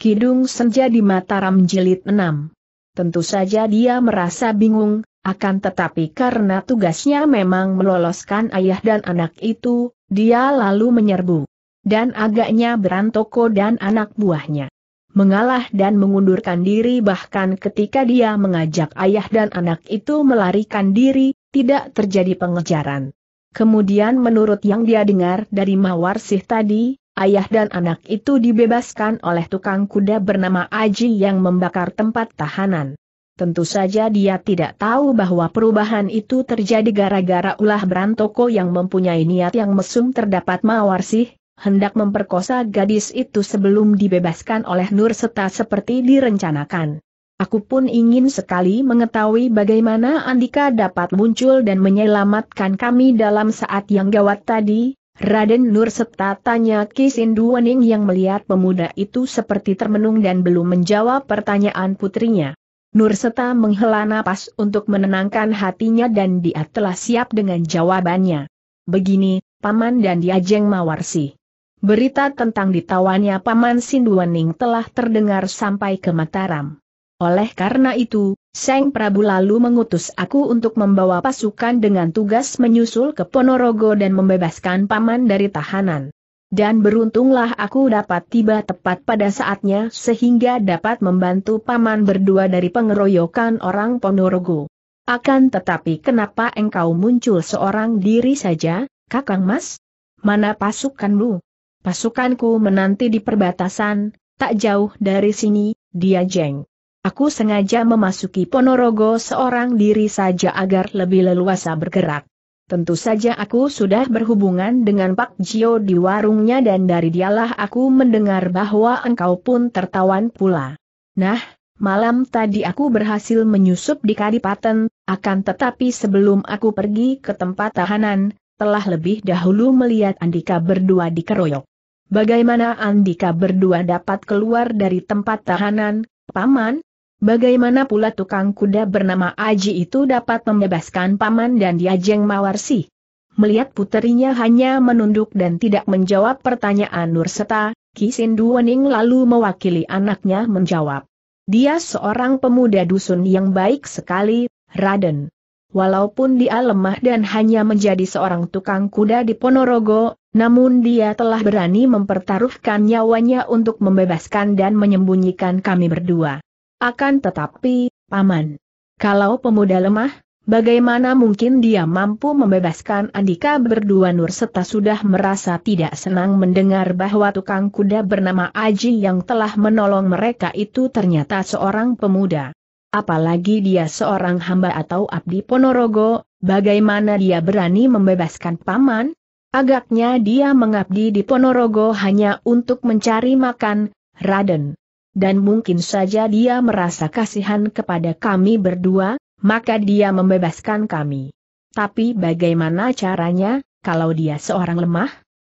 Kidung Senja di Mataram Jilid 6. Tentu saja dia merasa bingung, akan tetapi karena tugasnya memang meloloskan ayah dan anak itu, dia lalu menyerbu. Dan agaknya berantoko dan anak buahnya mengalah dan mengundurkan diri bahkan ketika dia mengajak ayah dan anak itu melarikan diri, tidak terjadi pengejaran. Kemudian menurut yang dia dengar dari Mawarsih tadi, ayah dan anak itu dibebaskan oleh tukang kuda bernama Aji yang membakar tempat tahanan. Tentu saja dia tidak tahu bahwa perubahan itu terjadi gara-gara ulah Brantoko yang mempunyai niat yang mesum terdapat mawar sih hendak memperkosa gadis itu sebelum dibebaskan oleh Nur Seta seperti direncanakan. Aku pun ingin sekali mengetahui bagaimana Andika dapat muncul dan menyelamatkan kami dalam saat yang gawat tadi, Raden Nur serta tanya Kisin Wening yang melihat pemuda itu seperti termenung dan belum menjawab pertanyaan putrinya. Nur Seta menghela napas untuk menenangkan hatinya dan dia telah siap dengan jawabannya. Begini, Paman dan Diajeng Mawarsi. Berita tentang ditawannya Paman Sinduwening telah terdengar sampai ke Mataram. Oleh karena itu, Seng Prabu lalu mengutus aku untuk membawa pasukan dengan tugas menyusul ke Ponorogo dan membebaskan paman dari tahanan. Dan beruntunglah aku dapat tiba tepat pada saatnya sehingga dapat membantu paman berdua dari pengeroyokan orang Ponorogo. Akan tetapi kenapa engkau muncul seorang diri saja, Kakang Mas? Mana pasukanmu? Pasukanku menanti di perbatasan, tak jauh dari sini, dia jeng. Aku sengaja memasuki Ponorogo seorang diri saja agar lebih leluasa bergerak. Tentu saja aku sudah berhubungan dengan Pak Jio di warungnya dan dari dialah aku mendengar bahwa engkau pun tertawan pula. Nah, malam tadi aku berhasil menyusup di Kadipaten, akan tetapi sebelum aku pergi ke tempat tahanan, telah lebih dahulu melihat Andika berdua di keroyok. Bagaimana Andika berdua dapat keluar dari tempat tahanan, Paman? Bagaimana pula tukang kuda bernama Aji itu dapat membebaskan paman dan diajeng Mawarsi? Melihat puterinya hanya menunduk dan tidak menjawab pertanyaan Nur Seta, Kisindu Wening lalu mewakili anaknya menjawab. Dia seorang pemuda dusun yang baik sekali, Raden. Walaupun dia lemah dan hanya menjadi seorang tukang kuda di Ponorogo, namun dia telah berani mempertaruhkan nyawanya untuk membebaskan dan menyembunyikan kami berdua. Akan tetapi, Paman, kalau pemuda lemah, bagaimana mungkin dia mampu membebaskan Andika berdua Nur serta sudah merasa tidak senang mendengar bahwa tukang kuda bernama Aji yang telah menolong mereka itu ternyata seorang pemuda. Apalagi dia seorang hamba atau abdi Ponorogo, bagaimana dia berani membebaskan paman? Agaknya dia mengabdi di Ponorogo hanya untuk mencari makan, Raden dan mungkin saja dia merasa kasihan kepada kami berdua, maka dia membebaskan kami. Tapi bagaimana caranya, kalau dia seorang lemah?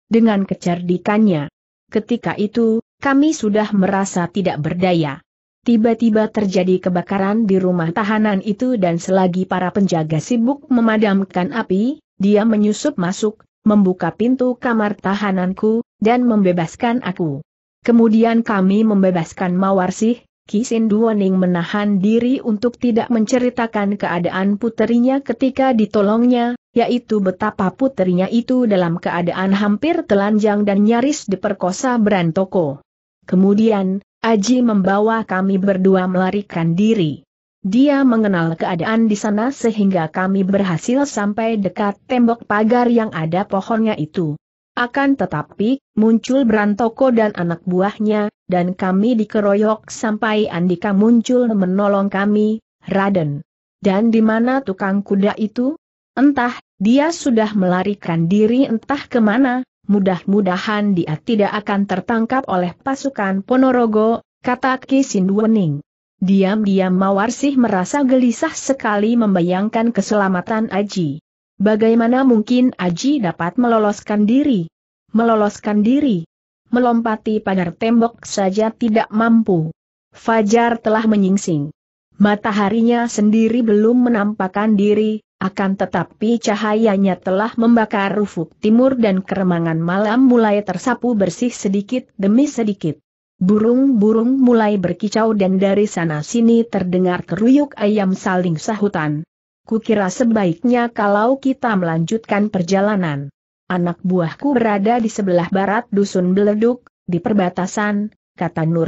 Dengan kecerdikannya. Ketika itu, kami sudah merasa tidak berdaya. Tiba-tiba terjadi kebakaran di rumah tahanan itu dan selagi para penjaga sibuk memadamkan api, dia menyusup masuk, membuka pintu kamar tahananku, dan membebaskan aku. Kemudian kami membebaskan Mawarsih, Kisin Duoning menahan diri untuk tidak menceritakan keadaan puterinya ketika ditolongnya, yaitu betapa puterinya itu dalam keadaan hampir telanjang dan nyaris diperkosa Brantoko. Kemudian, Aji membawa kami berdua melarikan diri. Dia mengenal keadaan di sana sehingga kami berhasil sampai dekat tembok pagar yang ada pohonnya itu. Akan tetapi, muncul Brantoko dan anak buahnya, dan kami dikeroyok sampai Andika muncul menolong kami, Raden. Dan di mana tukang kuda itu? Entah, dia sudah melarikan diri entah kemana, mudah-mudahan dia tidak akan tertangkap oleh pasukan Ponorogo, kata Ki diam Diam-diam sih merasa gelisah sekali membayangkan keselamatan Aji. Bagaimana mungkin Aji dapat meloloskan diri? meloloskan diri. Melompati pagar tembok saja tidak mampu. Fajar telah menyingsing. Mataharinya sendiri belum menampakkan diri, akan tetapi cahayanya telah membakar ufuk timur dan keremangan malam mulai tersapu bersih sedikit demi sedikit. Burung-burung mulai berkicau dan dari sana-sini terdengar keruyuk ayam saling sahutan. Kukira sebaiknya kalau kita melanjutkan perjalanan anak buahku berada di sebelah barat dusun Beleduk, di perbatasan, kata Nur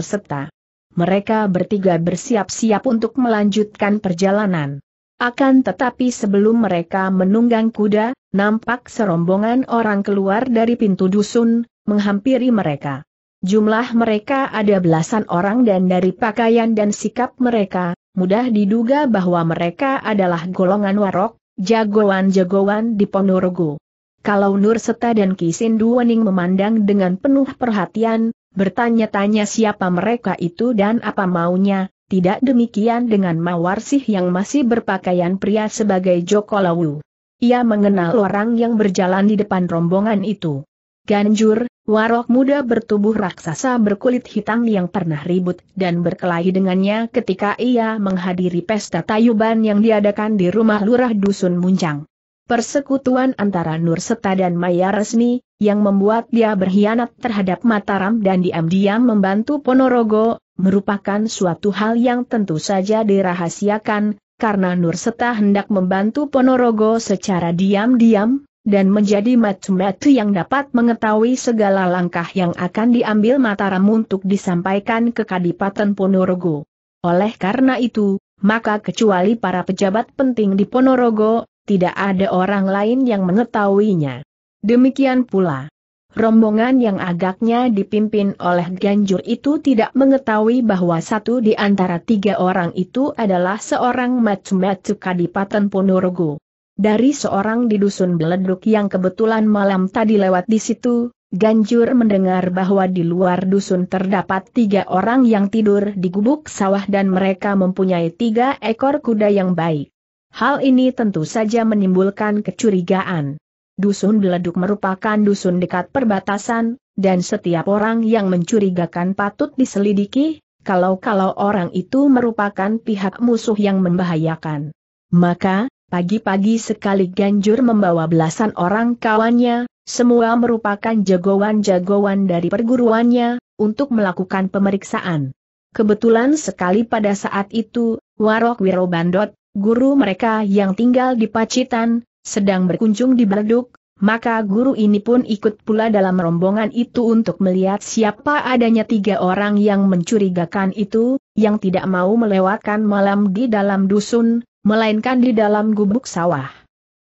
Mereka bertiga bersiap-siap untuk melanjutkan perjalanan. Akan tetapi sebelum mereka menunggang kuda, nampak serombongan orang keluar dari pintu dusun, menghampiri mereka. Jumlah mereka ada belasan orang dan dari pakaian dan sikap mereka, mudah diduga bahwa mereka adalah golongan warok, jagoan-jagoan di Ponorogo kalau Nur Seta dan Wening memandang dengan penuh perhatian, bertanya-tanya siapa mereka itu dan apa maunya, tidak demikian dengan Mawarsih yang masih berpakaian pria sebagai Joko Lawu. Ia mengenal orang yang berjalan di depan rombongan itu. Ganjur, warok muda bertubuh raksasa berkulit hitam yang pernah ribut dan berkelahi dengannya ketika ia menghadiri pesta tayuban yang diadakan di rumah lurah Dusun Muncang persekutuan antara Nurseta dan Maya resmi, yang membuat dia berkhianat terhadap Mataram dan diam-diam membantu Ponorogo, merupakan suatu hal yang tentu saja dirahasiakan, karena Nurseta hendak membantu Ponorogo secara diam-diam, dan menjadi matu-matu yang dapat mengetahui segala langkah yang akan diambil Mataram untuk disampaikan ke Kadipaten Ponorogo. Oleh karena itu, maka kecuali para pejabat penting di Ponorogo, tidak ada orang lain yang mengetahuinya. Demikian pula, rombongan yang agaknya dipimpin oleh Ganjur itu tidak mengetahui bahwa satu di antara tiga orang itu adalah seorang Matsumatsu Kadipaten Ponorogo. Dari seorang di dusun Beleduk yang kebetulan malam tadi lewat di situ, Ganjur mendengar bahwa di luar dusun terdapat tiga orang yang tidur di gubuk sawah dan mereka mempunyai tiga ekor kuda yang baik. Hal ini tentu saja menimbulkan kecurigaan. Dusun Beleduk merupakan dusun dekat perbatasan, dan setiap orang yang mencurigakan patut diselidiki, kalau-kalau orang itu merupakan pihak musuh yang membahayakan. Maka, pagi-pagi sekali Ganjur membawa belasan orang kawannya, semua merupakan jagoan-jagoan dari perguruannya, untuk melakukan pemeriksaan. Kebetulan sekali pada saat itu, Warok Wirobandot, guru mereka yang tinggal di Pacitan, sedang berkunjung di Berduk, maka guru ini pun ikut pula dalam rombongan itu untuk melihat siapa adanya tiga orang yang mencurigakan itu, yang tidak mau melewatkan malam di dalam dusun, melainkan di dalam gubuk sawah.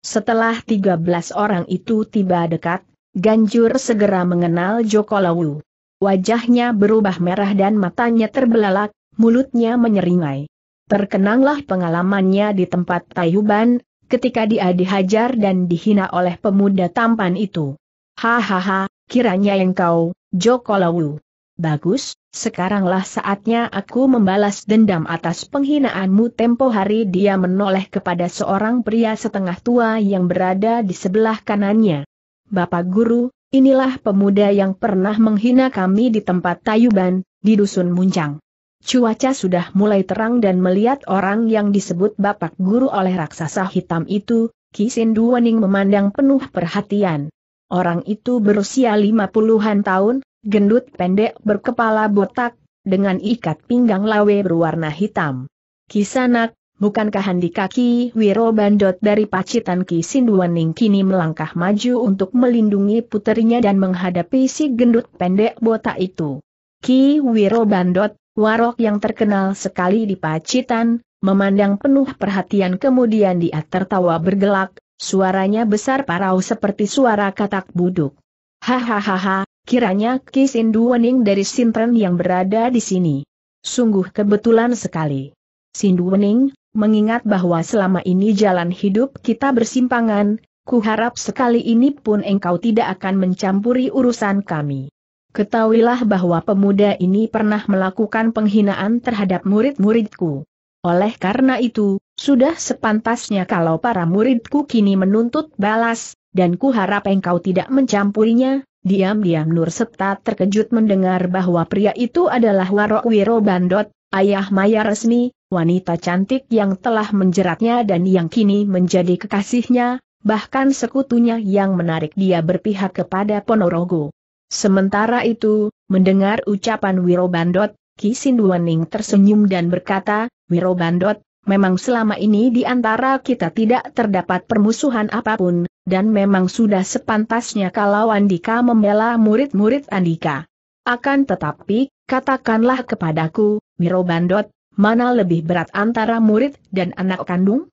Setelah tiga belas orang itu tiba dekat, Ganjur segera mengenal Joko Lawu. Wajahnya berubah merah dan matanya terbelalak, mulutnya menyeringai. Terkenanglah pengalamannya di tempat Tayuban, ketika dia dihajar dan dihina oleh pemuda tampan itu. Hahaha, kiranya engkau, Joko Lawu. Bagus, sekaranglah saatnya aku membalas dendam atas penghinaanmu tempo hari dia menoleh kepada seorang pria setengah tua yang berada di sebelah kanannya. Bapak Guru, inilah pemuda yang pernah menghina kami di tempat Tayuban, di Dusun Muncang. Cuaca sudah mulai terang dan melihat orang yang disebut Bapak Guru oleh raksasa hitam itu, Kisin Duwening memandang penuh perhatian. Orang itu berusia lima puluhan tahun, gendut pendek berkepala botak, dengan ikat pinggang lawe berwarna hitam. Kisanak, bukankah handi kaki Wiro Bandot dari Pacitan Kisin Duwening kini melangkah maju untuk melindungi puterinya dan menghadapi si gendut pendek botak itu? Ki Wiro Bandot, Warok yang terkenal sekali di Pacitan, memandang penuh perhatian kemudian dia tertawa bergelak, suaranya besar parau seperti suara katak buduk. Hahaha, kiranya Kisin Duwening dari Sintren yang berada di sini. Sungguh kebetulan sekali. Sinduwening, mengingat bahwa selama ini jalan hidup kita bersimpangan, kuharap sekali ini pun engkau tidak akan mencampuri urusan kami. Ketahuilah bahwa pemuda ini pernah melakukan penghinaan terhadap murid-muridku. Oleh karena itu, sudah sepantasnya kalau para muridku kini menuntut balas, dan ku harap engkau tidak mencampurinya, Diam-diam Nur Septa terkejut mendengar bahwa pria itu adalah Warok Wiro Bandot, ayah Maya Resmi, wanita cantik yang telah menjeratnya dan yang kini menjadi kekasihnya, bahkan sekutunya yang menarik dia berpihak kepada Ponorogo. Sementara itu, mendengar ucapan Wiro Bandot, Ki Sinduaning tersenyum dan berkata, Wiro Bandot, memang selama ini di antara kita tidak terdapat permusuhan apapun, dan memang sudah sepantasnya kalau Andika membela murid-murid Andika. Akan tetapi, katakanlah kepadaku, Wiro Bandot, mana lebih berat antara murid dan anak kandung?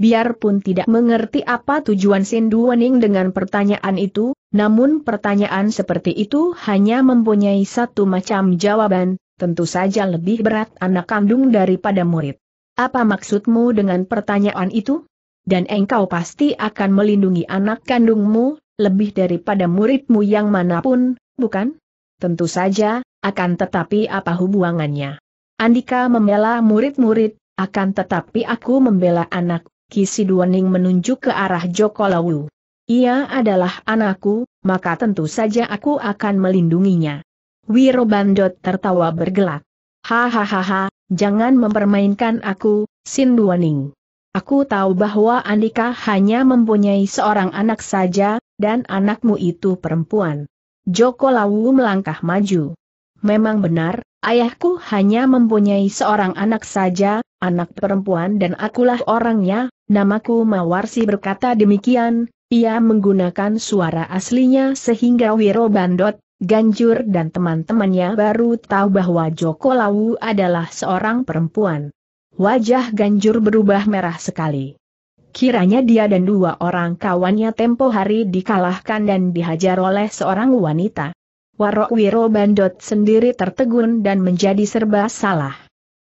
Biarpun tidak mengerti apa tujuan Sindu Wening dengan pertanyaan itu, namun pertanyaan seperti itu hanya mempunyai satu macam jawaban, tentu saja lebih berat anak kandung daripada murid. Apa maksudmu dengan pertanyaan itu? Dan engkau pasti akan melindungi anak kandungmu, lebih daripada muridmu yang manapun, bukan? Tentu saja, akan tetapi apa hubungannya? Andika membela murid-murid, akan tetapi aku membela anak Kisiduaning menunjuk ke arah Joko Lawu. Ia adalah anakku, maka tentu saja aku akan melindunginya. Wiro Bandot tertawa bergelak. Hahaha, jangan mempermainkan aku, Sinduaning. Aku tahu bahwa Andika hanya mempunyai seorang anak saja, dan anakmu itu perempuan. Joko Lawu melangkah maju. Memang benar, ayahku hanya mempunyai seorang anak saja, anak perempuan dan akulah orangnya, Namaku Mawarsi berkata demikian, ia menggunakan suara aslinya sehingga Wiro Bandot, Ganjur dan teman-temannya baru tahu bahwa Joko Lawu adalah seorang perempuan. Wajah Ganjur berubah merah sekali. Kiranya dia dan dua orang kawannya tempo hari dikalahkan dan dihajar oleh seorang wanita. Warok Wiro Bandot sendiri tertegun dan menjadi serba salah.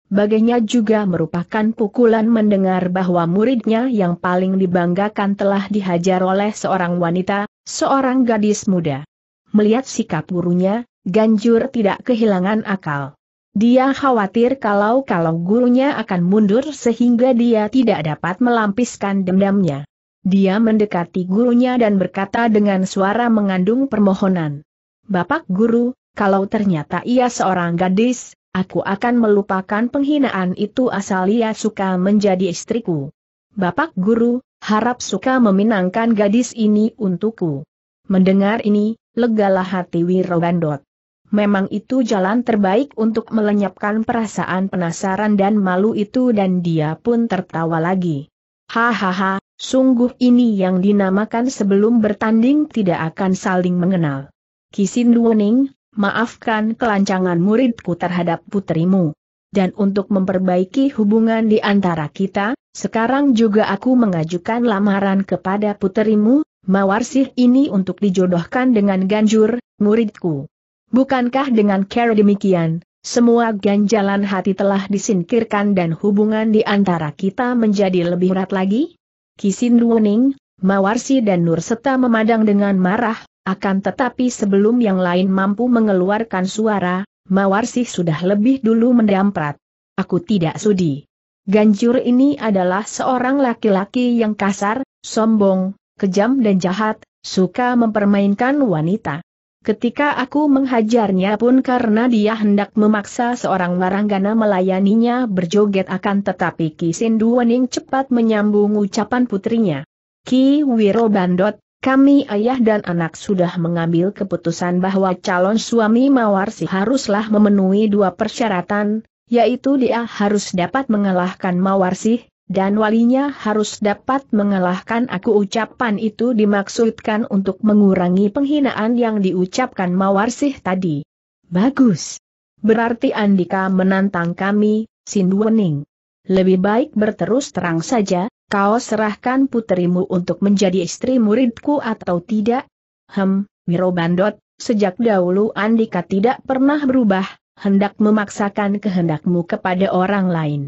Baginya juga merupakan pukulan mendengar bahwa muridnya yang paling dibanggakan telah dihajar oleh seorang wanita, seorang gadis muda. Melihat sikap gurunya, Ganjur tidak kehilangan akal. Dia khawatir kalau-kalau gurunya akan mundur sehingga dia tidak dapat melampiskan dendamnya. Dia mendekati gurunya dan berkata dengan suara mengandung permohonan. Bapak guru, kalau ternyata ia seorang gadis, Aku akan melupakan penghinaan itu asal ia suka menjadi istriku. Bapak guru, harap suka meminangkan gadis ini untukku. Mendengar ini, legalah hati Wirobandot. Memang itu jalan terbaik untuk melenyapkan perasaan penasaran dan malu itu dan dia pun tertawa lagi. Hahaha, sungguh ini yang dinamakan sebelum bertanding tidak akan saling mengenal. Kisin Luoning, maafkan kelancangan muridku terhadap putrimu. Dan untuk memperbaiki hubungan di antara kita, sekarang juga aku mengajukan lamaran kepada putrimu, Mawarsih ini untuk dijodohkan dengan Ganjur, muridku. Bukankah dengan cara demikian, semua ganjalan hati telah disingkirkan dan hubungan di antara kita menjadi lebih erat lagi? Kisin Runing, Mawarsi dan Nur Seta memandang dengan marah, akan tetapi sebelum yang lain mampu mengeluarkan suara, Mawarsih sudah lebih dulu mendamprat. Aku tidak sudi. Ganjur ini adalah seorang laki-laki yang kasar, sombong, kejam dan jahat, suka mempermainkan wanita. Ketika aku menghajarnya pun karena dia hendak memaksa seorang waranggana melayaninya berjoget akan tetapi Ki Sindu Wening cepat menyambung ucapan putrinya. Ki Wiro Bandot, kami ayah dan anak sudah mengambil keputusan bahwa calon suami Mawarsi haruslah memenuhi dua persyaratan, yaitu dia harus dapat mengalahkan Mawarsi, dan walinya harus dapat mengalahkan aku ucapan itu dimaksudkan untuk mengurangi penghinaan yang diucapkan Mawarsi tadi. Bagus. Berarti Andika menantang kami, Sinduening. Lebih baik berterus terang saja, Kau serahkan puterimu untuk menjadi istri muridku atau tidak? Hem, Wirobandot, sejak dahulu Andika tidak pernah berubah, hendak memaksakan kehendakmu kepada orang lain.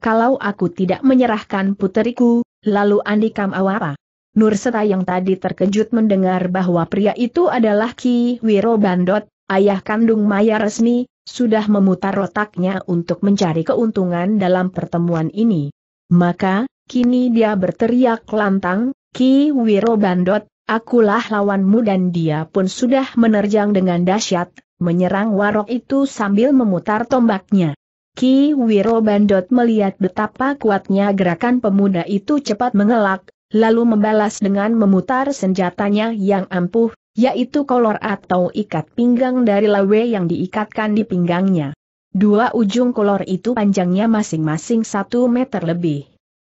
Kalau aku tidak menyerahkan puteriku, lalu Andika mau apa? Seta yang tadi terkejut mendengar bahwa pria itu adalah Ki Wiro Bandot, ayah kandung Maya resmi, sudah memutar otaknya untuk mencari keuntungan dalam pertemuan ini. Maka, Kini dia berteriak lantang, Ki Wiro Bandot, akulah lawanmu dan dia pun sudah menerjang dengan dahsyat, menyerang warok itu sambil memutar tombaknya. Ki Wiro Bandot melihat betapa kuatnya gerakan pemuda itu cepat mengelak, lalu membalas dengan memutar senjatanya yang ampuh, yaitu kolor atau ikat pinggang dari lawe yang diikatkan di pinggangnya. Dua ujung kolor itu panjangnya masing-masing satu meter lebih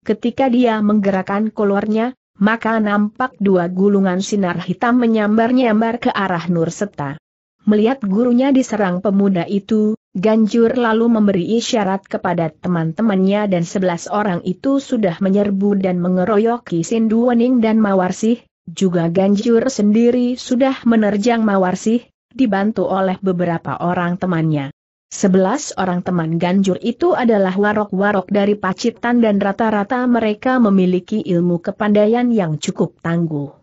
ketika dia menggerakkan kolornya, maka nampak dua gulungan sinar hitam menyambar-nyambar ke arah Nur Seta. Melihat gurunya diserang pemuda itu, Ganjur lalu memberi isyarat kepada teman-temannya dan sebelas orang itu sudah menyerbu dan mengeroyoki Wening dan Mawarsih, juga Ganjur sendiri sudah menerjang Mawarsih, dibantu oleh beberapa orang temannya. Sebelas orang teman ganjur itu adalah warok-warok dari Pacitan dan rata-rata mereka memiliki ilmu kepandaian yang cukup tangguh.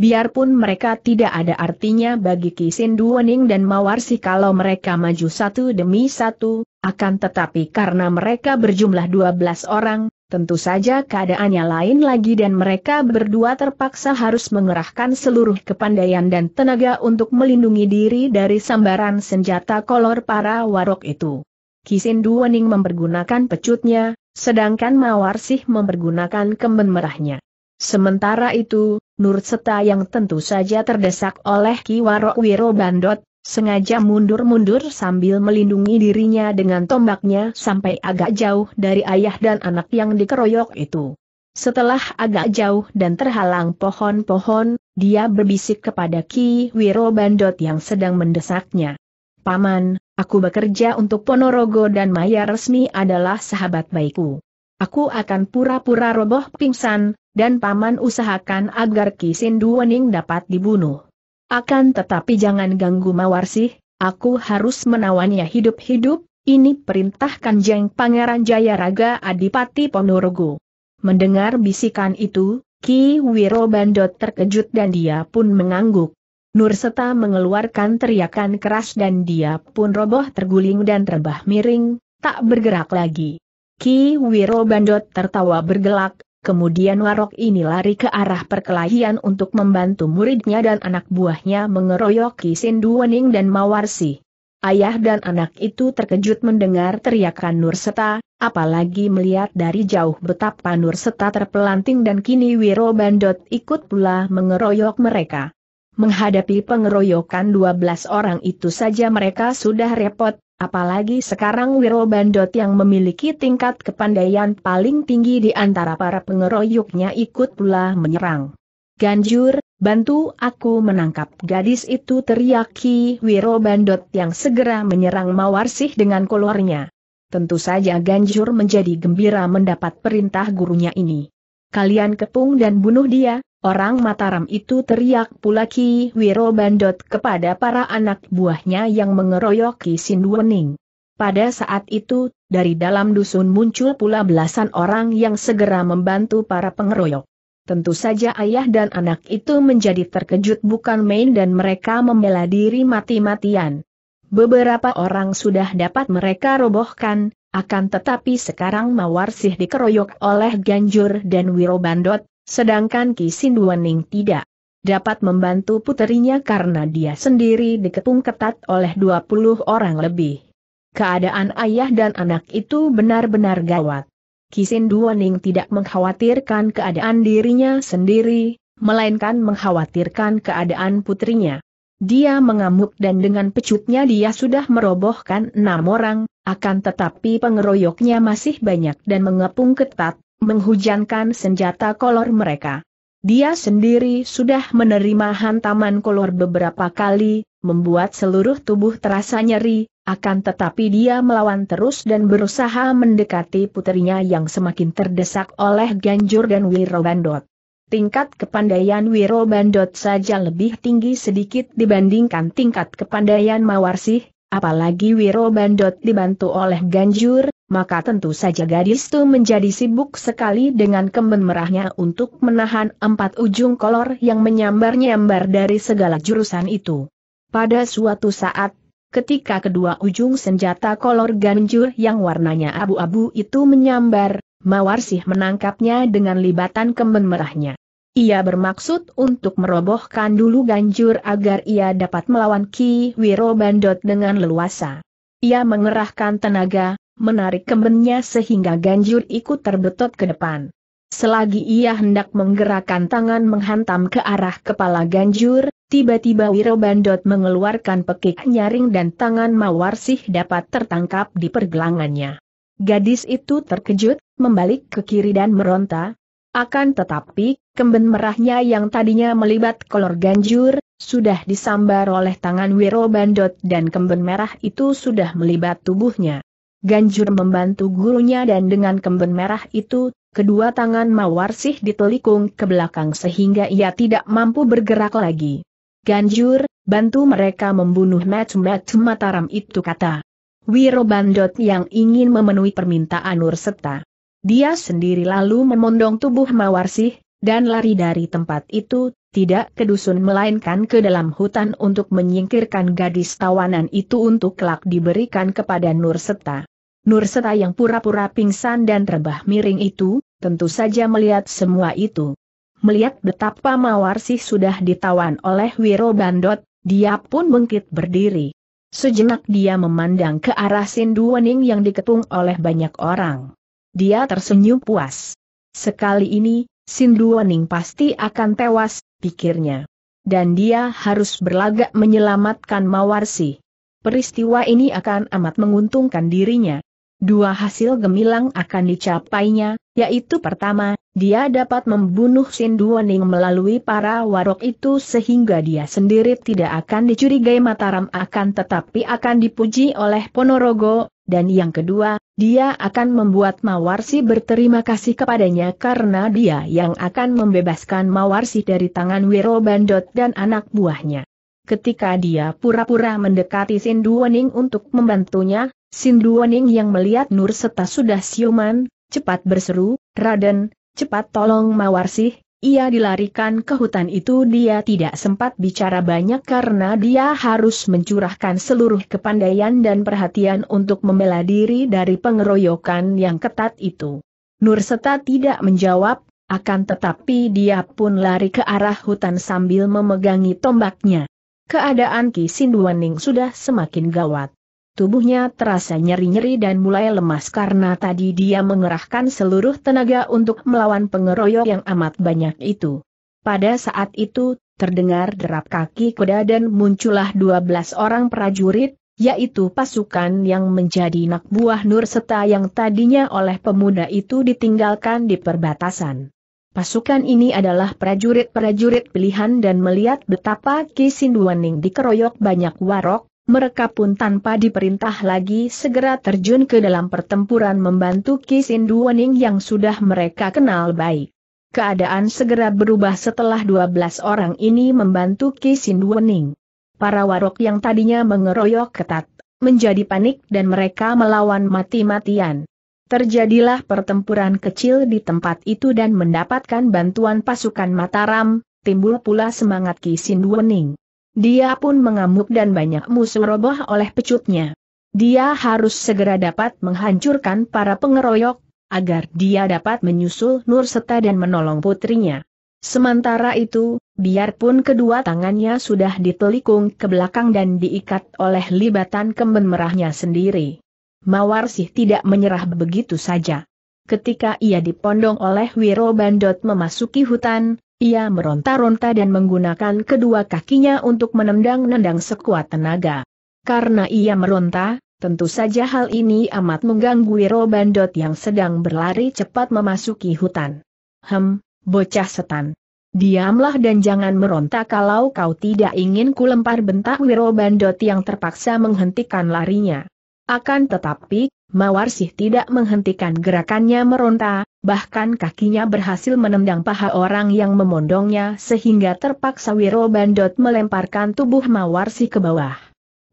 Biarpun mereka tidak ada artinya bagi Kisin Duwening dan Mawarsi kalau mereka maju satu demi satu, akan tetapi karena mereka berjumlah 12 orang, Tentu saja keadaannya lain lagi dan mereka berdua terpaksa harus mengerahkan seluruh kepandaian dan tenaga untuk melindungi diri dari sambaran senjata kolor para warok itu. Kisin Duwening mempergunakan pecutnya, sedangkan Mawarsih mempergunakan kemben merahnya. Sementara itu, Nur Seta yang tentu saja terdesak oleh Ki Warok Wiro Bandot, sengaja mundur-mundur sambil melindungi dirinya dengan tombaknya sampai agak jauh dari ayah dan anak yang dikeroyok itu. Setelah agak jauh dan terhalang pohon-pohon, dia berbisik kepada Ki Wiro Bandot yang sedang mendesaknya. Paman, aku bekerja untuk Ponorogo dan Maya Resmi adalah sahabat baikku. Aku akan pura-pura roboh pingsan, dan Paman usahakan agar Ki Wening dapat dibunuh. Akan tetapi jangan ganggu mawar sih, aku harus menawannya hidup-hidup, ini perintah Kanjeng Pangeran Jayaraga Adipati Ponorogo. Mendengar bisikan itu, Ki Wiro Bandot terkejut dan dia pun mengangguk. Nurseta mengeluarkan teriakan keras dan dia pun roboh terguling dan terbah miring, tak bergerak lagi. Ki Wiro Bandot tertawa bergelak, Kemudian warok ini lari ke arah perkelahian untuk membantu muridnya dan anak buahnya mengeroyoki Wening dan Mawarsi. Ayah dan anak itu terkejut mendengar teriakan Nurseta, apalagi melihat dari jauh betapa Nurseta terpelanting dan kini Wiro Bandot ikut pula mengeroyok mereka. Menghadapi pengeroyokan 12 orang itu saja mereka sudah repot, apalagi sekarang Wiro Bandot yang memiliki tingkat kepandaian paling tinggi di antara para pengeroyoknya ikut pula menyerang. Ganjur, bantu aku menangkap gadis itu teriaki Wiro Bandot yang segera menyerang Mawarsih dengan kolornya. Tentu saja Ganjur menjadi gembira mendapat perintah gurunya ini. Kalian kepung dan bunuh dia, Orang Mataram itu teriak pula Ki Wiro Bandot kepada para anak buahnya yang mengeroyoki Sinduening. Pada saat itu, dari dalam dusun muncul pula belasan orang yang segera membantu para pengeroyok. Tentu saja ayah dan anak itu menjadi terkejut bukan main dan mereka membela diri mati-matian. Beberapa orang sudah dapat mereka robohkan, akan tetapi sekarang Mawarsih dikeroyok oleh Ganjur dan Wirobandot, Sedangkan Ki Sinduaning tidak dapat membantu puterinya karena dia sendiri dikepung ketat oleh 20 orang lebih. Keadaan ayah dan anak itu benar-benar gawat. Kisin Duaning tidak mengkhawatirkan keadaan dirinya sendiri, melainkan mengkhawatirkan keadaan putrinya. Dia mengamuk dan dengan pecutnya dia sudah merobohkan enam orang, akan tetapi pengeroyoknya masih banyak dan mengepung ketat, menghujankan senjata kolor mereka. Dia sendiri sudah menerima hantaman kolor beberapa kali, membuat seluruh tubuh terasa nyeri, akan tetapi dia melawan terus dan berusaha mendekati putrinya yang semakin terdesak oleh Ganjur dan Wiro Bandot. Tingkat kepandaian Wiro Bandot saja lebih tinggi sedikit dibandingkan tingkat kepandaian Mawarsih, apalagi Wiro Bandot dibantu oleh Ganjur, maka tentu saja gadis itu menjadi sibuk sekali dengan kemben merahnya untuk menahan empat ujung kolor yang menyambar-nyambar dari segala jurusan itu. Pada suatu saat, ketika kedua ujung senjata kolor ganjur yang warnanya abu-abu itu menyambar, Mawarsih menangkapnya dengan libatan kemben merahnya. Ia bermaksud untuk merobohkan dulu ganjur agar ia dapat melawan Ki Wiro Bandot dengan leluasa. Ia mengerahkan tenaga, menarik kembennya sehingga ganjur ikut terbetot ke depan. Selagi ia hendak menggerakkan tangan menghantam ke arah kepala ganjur, tiba-tiba Wirobandot mengeluarkan pekik nyaring dan tangan Mawarsih dapat tertangkap di pergelangannya. Gadis itu terkejut, membalik ke kiri dan meronta. Akan tetapi, kemben merahnya yang tadinya melibat kolor ganjur, sudah disambar oleh tangan Wirobandot dan kemben merah itu sudah melibat tubuhnya. Ganjur membantu gurunya dan dengan kemben merah itu, kedua tangan Mawarsih ditelikung ke belakang sehingga ia tidak mampu bergerak lagi. Ganjur, bantu mereka membunuh macam-macam Mataram itu kata. Wiro Bandot yang ingin memenuhi permintaan Nurseta. Dia sendiri lalu memondong tubuh Mawarsih, dan lari dari tempat itu, tidak ke dusun melainkan ke dalam hutan untuk menyingkirkan gadis tawanan itu untuk kelak diberikan kepada Nurseta. Seta yang pura-pura pingsan dan rebah miring itu, tentu saja melihat semua itu. Melihat betapa Mawar sih sudah ditawan oleh Wiro Bandot, dia pun bangkit berdiri. Sejenak dia memandang ke arah Wening yang diketung oleh banyak orang. Dia tersenyum puas. Sekali ini, Wening pasti akan tewas, pikirnya. Dan dia harus berlagak menyelamatkan Mawarsi. Peristiwa ini akan amat menguntungkan dirinya dua hasil gemilang akan dicapainya, yaitu pertama, dia dapat membunuh Sinduoning melalui para warok itu sehingga dia sendiri tidak akan dicurigai Mataram akan tetapi akan dipuji oleh Ponorogo, dan yang kedua, dia akan membuat Mawarsi berterima kasih kepadanya karena dia yang akan membebaskan Mawarsi dari tangan Wiro Bandot dan anak buahnya. Ketika dia pura-pura mendekati Sinduoning untuk membantunya, Sindu Wening yang melihat Nur Seta sudah siuman, cepat berseru, Raden, cepat tolong Mawarsih, ia dilarikan ke hutan itu dia tidak sempat bicara banyak karena dia harus mencurahkan seluruh kepandaian dan perhatian untuk membela diri dari pengeroyokan yang ketat itu. Nur Seta tidak menjawab, akan tetapi dia pun lari ke arah hutan sambil memegangi tombaknya. Keadaan Ki Sindu Sinduaning sudah semakin gawat. Tubuhnya terasa nyeri-nyeri dan mulai lemas karena tadi dia mengerahkan seluruh tenaga untuk melawan pengeroyok yang amat banyak itu. Pada saat itu, terdengar derap kaki kuda dan muncullah 12 orang prajurit, yaitu pasukan yang menjadi nak buah Nur Seta yang tadinya oleh pemuda itu ditinggalkan di perbatasan. Pasukan ini adalah prajurit-prajurit pilihan dan melihat betapa Kisinduaning dikeroyok banyak warok, mereka pun tanpa diperintah lagi segera terjun ke dalam pertempuran membantu Kisin Wening yang sudah mereka kenal baik. Keadaan segera berubah setelah 12 orang ini membantu Kisin Wening. Para warok yang tadinya mengeroyok ketat, menjadi panik dan mereka melawan mati-matian. Terjadilah pertempuran kecil di tempat itu dan mendapatkan bantuan pasukan Mataram, timbul pula semangat Kisin Wening. Dia pun mengamuk dan banyak musuh roboh oleh pecutnya. Dia harus segera dapat menghancurkan para pengeroyok, agar dia dapat menyusul Nur Seta dan menolong putrinya. Sementara itu, biarpun kedua tangannya sudah ditelikung ke belakang dan diikat oleh libatan kemben merahnya sendiri. Mawar sih tidak menyerah begitu saja. Ketika ia dipondong oleh Wiro Bandot memasuki hutan, ia meronta-ronta dan menggunakan kedua kakinya untuk menendang-nendang sekuat tenaga. Karena ia meronta, tentu saja hal ini amat mengganggu Wiro Bandot yang sedang berlari cepat memasuki hutan. Hem, bocah setan. Diamlah dan jangan meronta kalau kau tidak ingin kulempar bentak Wiro Bandot yang terpaksa menghentikan larinya. Akan tetapi, Mawarsih tidak menghentikan gerakannya meronta, bahkan kakinya berhasil menendang paha orang yang memondongnya sehingga terpaksa Wiro Bandot melemparkan tubuh Mawarsih ke bawah.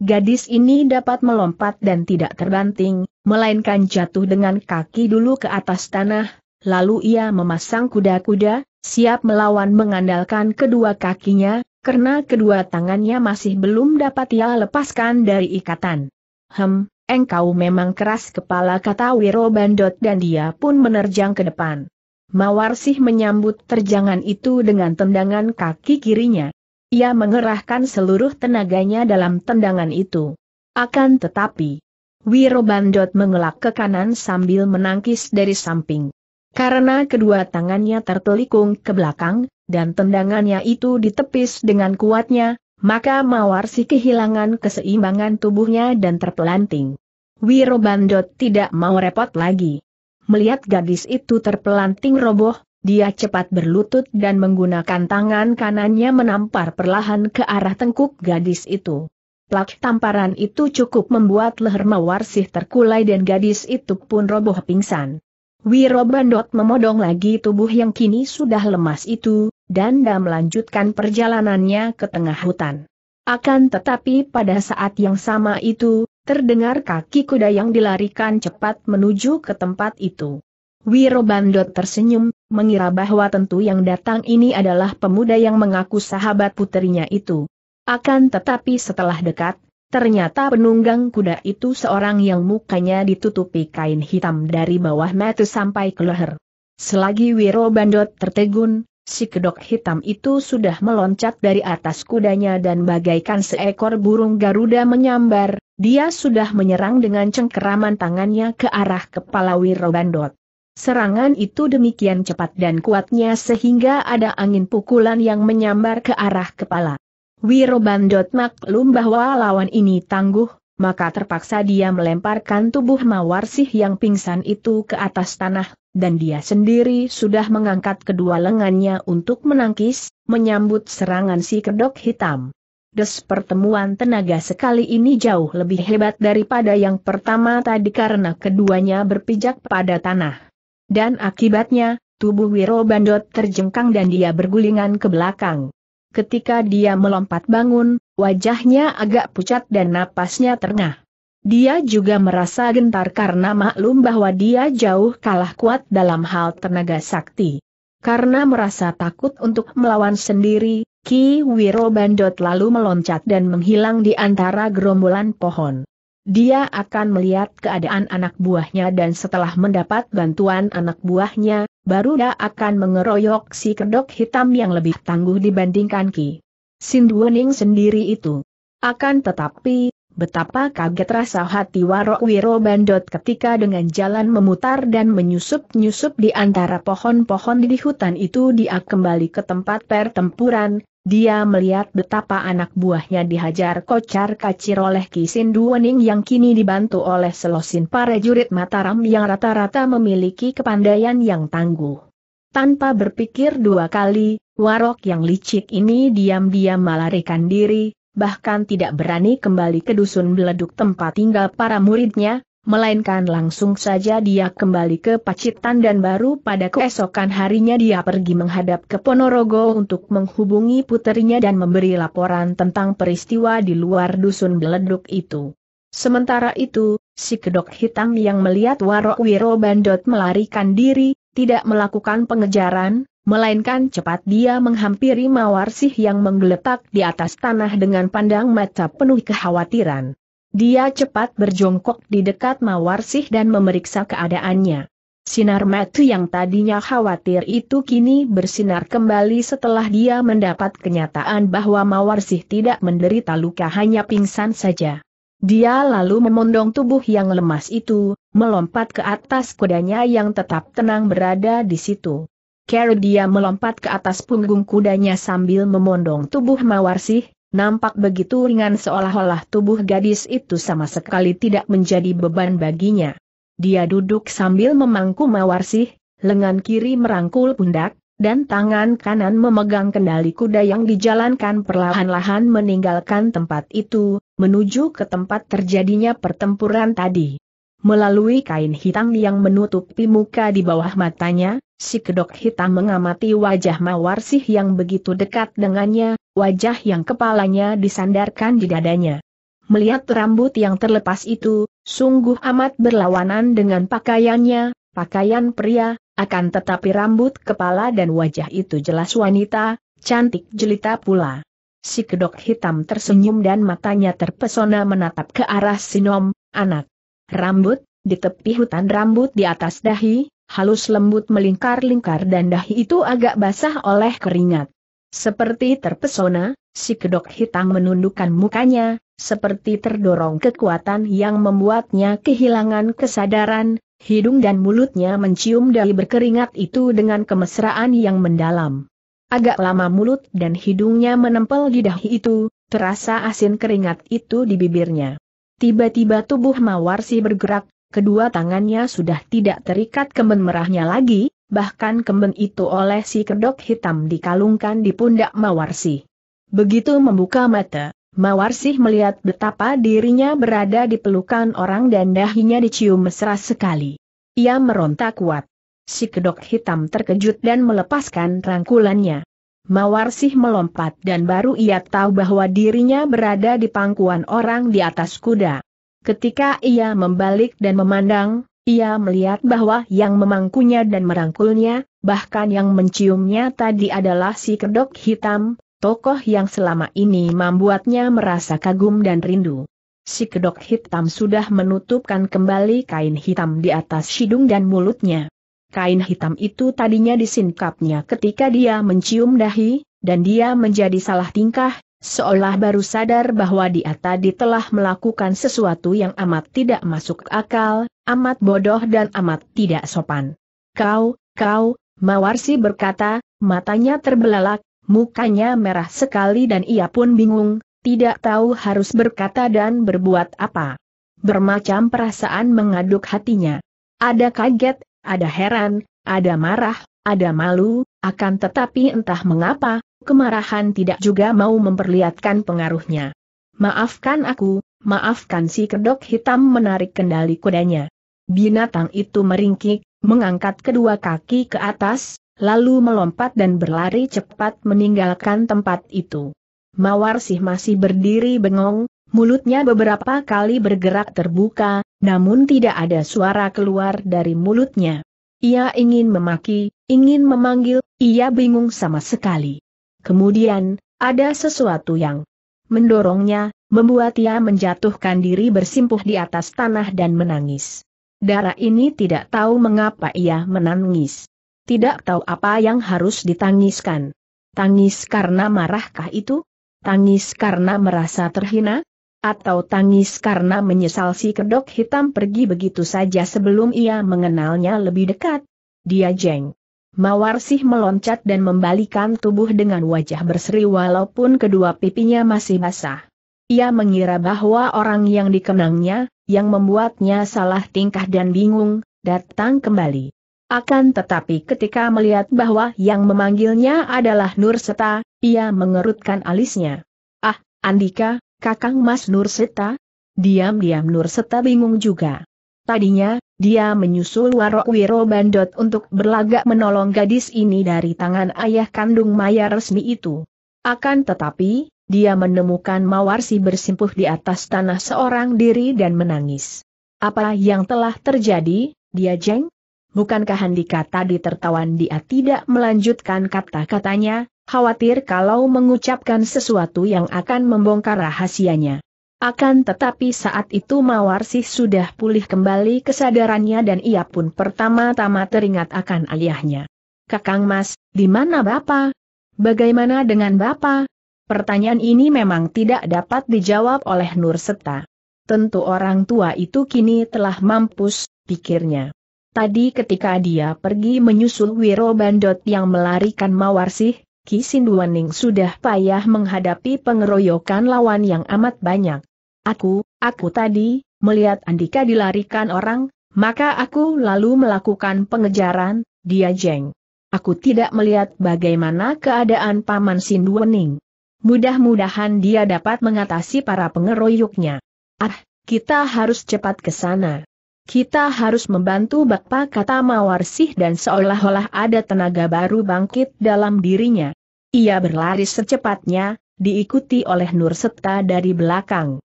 Gadis ini dapat melompat dan tidak terbanting, melainkan jatuh dengan kaki dulu ke atas tanah, lalu ia memasang kuda-kuda, siap melawan mengandalkan kedua kakinya, karena kedua tangannya masih belum dapat ia lepaskan dari ikatan. Hem, engkau memang keras kepala kata Wiro Bandot dan dia pun menerjang ke depan. Mawarsih menyambut terjangan itu dengan tendangan kaki kirinya. Ia mengerahkan seluruh tenaganya dalam tendangan itu. Akan tetapi, Wiro Bandot mengelak ke kanan sambil menangkis dari samping. Karena kedua tangannya tertelikung ke belakang, dan tendangannya itu ditepis dengan kuatnya, maka mawar Mawarsi kehilangan keseimbangan tubuhnya dan terpelanting. Wirobandot tidak mau repot lagi. Melihat gadis itu terpelanting roboh, dia cepat berlutut dan menggunakan tangan kanannya menampar perlahan ke arah tengkuk gadis itu. Plak tamparan itu cukup membuat leher mawar sih terkulai dan gadis itu pun roboh pingsan. Wirobandot memodong lagi tubuh yang kini sudah lemas itu, dan dia melanjutkan perjalanannya ke tengah hutan. Akan tetapi pada saat yang sama itu, terdengar kaki kuda yang dilarikan cepat menuju ke tempat itu. Wirobandot tersenyum, mengira bahwa tentu yang datang ini adalah pemuda yang mengaku sahabat putrinya itu. Akan tetapi setelah dekat, ternyata penunggang kuda itu seorang yang mukanya ditutupi kain hitam dari bawah mata sampai ke leher. Selagi Wirobandot tertegun, si kedok hitam itu sudah meloncat dari atas kudanya dan bagaikan seekor burung Garuda menyambar, dia sudah menyerang dengan cengkeraman tangannya ke arah kepala Wirobandot. Serangan itu demikian cepat dan kuatnya sehingga ada angin pukulan yang menyambar ke arah kepala. Wirobandot maklum bahwa lawan ini tangguh, maka terpaksa dia melemparkan tubuh Mawarsih yang pingsan itu ke atas tanah dan dia sendiri sudah mengangkat kedua lengannya untuk menangkis, menyambut serangan si kedok hitam. Des pertemuan tenaga sekali ini jauh lebih hebat daripada yang pertama tadi karena keduanya berpijak pada tanah. Dan akibatnya, tubuh Wiro Bandot terjengkang dan dia bergulingan ke belakang. Ketika dia melompat bangun, wajahnya agak pucat dan napasnya terengah. Dia juga merasa gentar karena maklum bahwa dia jauh kalah kuat dalam hal tenaga sakti. Karena merasa takut untuk melawan sendiri, Ki Wiro Bandot lalu meloncat dan menghilang di antara gerombolan pohon. Dia akan melihat keadaan anak buahnya dan setelah mendapat bantuan anak buahnya, baru dia akan mengeroyok si kedok hitam yang lebih tangguh dibandingkan Ki Sindwening sendiri itu. Akan tetapi, Betapa kaget rasa hati Warok Wiro Bandot ketika dengan jalan memutar dan menyusup-nyusup di antara pohon-pohon di hutan itu dia kembali ke tempat pertempuran, dia melihat betapa anak buahnya dihajar kocar kacir oleh Kisin Duwening yang kini dibantu oleh selosin para jurid Mataram yang rata-rata memiliki kepandaian yang tangguh. Tanpa berpikir dua kali, Warok yang licik ini diam-diam melarikan diri, bahkan tidak berani kembali ke dusun beleduk tempat tinggal para muridnya, melainkan langsung saja dia kembali ke Pacitan dan baru pada keesokan harinya dia pergi menghadap ke Ponorogo untuk menghubungi puterinya dan memberi laporan tentang peristiwa di luar dusun beleduk itu. Sementara itu, si kedok hitam yang melihat Warok Wiro Bandot melarikan diri, tidak melakukan pengejaran, Melainkan cepat dia menghampiri mawar sih yang menggeletak di atas tanah dengan pandang mata penuh kekhawatiran. Dia cepat berjongkok di dekat mawar sih dan memeriksa keadaannya. Sinar mata yang tadinya khawatir itu kini bersinar kembali setelah dia mendapat kenyataan bahwa mawar sih tidak menderita luka hanya pingsan saja. Dia lalu memondong tubuh yang lemas itu, melompat ke atas kudanya yang tetap tenang berada di situ. Carrie dia melompat ke atas punggung kudanya sambil memondong tubuh Mawar sih, nampak begitu ringan seolah-olah tubuh gadis itu sama sekali tidak menjadi beban baginya. Dia duduk sambil memangku Mawar sih, lengan kiri merangkul pundak, dan tangan kanan memegang kendali kuda yang dijalankan perlahan-lahan meninggalkan tempat itu, menuju ke tempat terjadinya pertempuran tadi. Melalui kain hitam yang menutupi muka di bawah matanya, si kedok hitam mengamati wajah Mawarsih yang begitu dekat dengannya, wajah yang kepalanya disandarkan di dadanya. Melihat rambut yang terlepas itu, sungguh amat berlawanan dengan pakaiannya, pakaian pria, akan tetapi rambut kepala dan wajah itu jelas wanita, cantik jelita pula. Si kedok hitam tersenyum dan matanya terpesona menatap ke arah Sinom, anak. Rambut, di tepi hutan rambut di atas dahi, halus lembut melingkar-lingkar dan dahi itu agak basah oleh keringat. Seperti terpesona, si kedok hitam menundukkan mukanya, seperti terdorong kekuatan yang membuatnya kehilangan kesadaran, hidung dan mulutnya mencium dahi berkeringat itu dengan kemesraan yang mendalam. Agak lama mulut dan hidungnya menempel di dahi itu, terasa asin keringat itu di bibirnya. Tiba-tiba tubuh Mawarsi bergerak, kedua tangannya sudah tidak terikat kemen merahnya lagi, bahkan kemen itu oleh si kedok hitam dikalungkan di pundak Mawarsi. Begitu membuka mata, Mawarsi melihat betapa dirinya berada di pelukan orang dan dahinya dicium mesra sekali. Ia meronta kuat. Si kedok hitam terkejut dan melepaskan rangkulannya. Mawarsih melompat dan baru ia tahu bahwa dirinya berada di pangkuan orang di atas kuda. Ketika ia membalik dan memandang, ia melihat bahwa yang memangkunya dan merangkulnya, bahkan yang menciumnya tadi adalah si kedok hitam, tokoh yang selama ini membuatnya merasa kagum dan rindu. Si kedok hitam sudah menutupkan kembali kain hitam di atas hidung dan mulutnya. Kain hitam itu tadinya disingkapnya ketika dia mencium dahi, dan dia menjadi salah tingkah, seolah baru sadar bahwa dia tadi telah melakukan sesuatu yang amat tidak masuk akal, amat bodoh dan amat tidak sopan. Kau, kau, Mawarsi berkata, matanya terbelalak, mukanya merah sekali dan ia pun bingung, tidak tahu harus berkata dan berbuat apa. Bermacam perasaan mengaduk hatinya. Ada kaget, ada heran, ada marah, ada malu, akan tetapi entah mengapa, kemarahan tidak juga mau memperlihatkan pengaruhnya. Maafkan aku, maafkan si kedok hitam menarik kendali kudanya. Binatang itu meringkik, mengangkat kedua kaki ke atas, lalu melompat dan berlari cepat meninggalkan tempat itu. Mawar Sih masih berdiri bengong, mulutnya beberapa kali bergerak terbuka, namun tidak ada suara keluar dari mulutnya. Ia ingin memaki, ingin memanggil, ia bingung sama sekali. Kemudian, ada sesuatu yang mendorongnya, membuat ia menjatuhkan diri bersimpuh di atas tanah dan menangis. Darah ini tidak tahu mengapa ia menangis. Tidak tahu apa yang harus ditangiskan. Tangis karena marahkah itu? Tangis karena merasa terhina? Atau tangis karena menyesal si kedok hitam pergi begitu saja sebelum ia mengenalnya lebih dekat? Dia jeng. Mawarsih meloncat dan membalikan tubuh dengan wajah berseri walaupun kedua pipinya masih basah. Ia mengira bahwa orang yang dikenangnya, yang membuatnya salah tingkah dan bingung, datang kembali. Akan tetapi ketika melihat bahwa yang memanggilnya adalah Nur Seta, ia mengerutkan alisnya. Ah, Andika, Kakang Mas Nur Seta? Diam-diam Nur Seta bingung juga. Tadinya, dia menyusul Warok Wiro Bandot untuk berlagak menolong gadis ini dari tangan ayah kandung Maya resmi itu. Akan tetapi, dia menemukan Mawarsi bersimpuh di atas tanah seorang diri dan menangis. Apa yang telah terjadi, dia jeng? Bukankah Handika tadi tertawan dia tidak melanjutkan kata-katanya, khawatir kalau mengucapkan sesuatu yang akan membongkar rahasianya. Akan tetapi saat itu Mawarsih sudah pulih kembali kesadarannya dan ia pun pertama-tama teringat akan ayahnya. Kakang Mas, di mana Bapak? Bagaimana dengan Bapak? Pertanyaan ini memang tidak dapat dijawab oleh Nur Seta. Tentu orang tua itu kini telah mampus, pikirnya. Tadi ketika dia pergi menyusul Wiro Bandot yang melarikan Mawarsih, Ki Sinduaning sudah payah menghadapi pengeroyokan lawan yang amat banyak. Aku, aku tadi, melihat Andika dilarikan orang, maka aku lalu melakukan pengejaran, dia jeng. Aku tidak melihat bagaimana keadaan Paman Sinduaning. Mudah-mudahan dia dapat mengatasi para pengeroyoknya. Ah, kita harus cepat ke sana. Kita harus membantu Bapak kata Mawar Sih dan seolah-olah ada tenaga baru bangkit dalam dirinya. Ia berlari secepatnya, diikuti oleh Nur Serta dari belakang.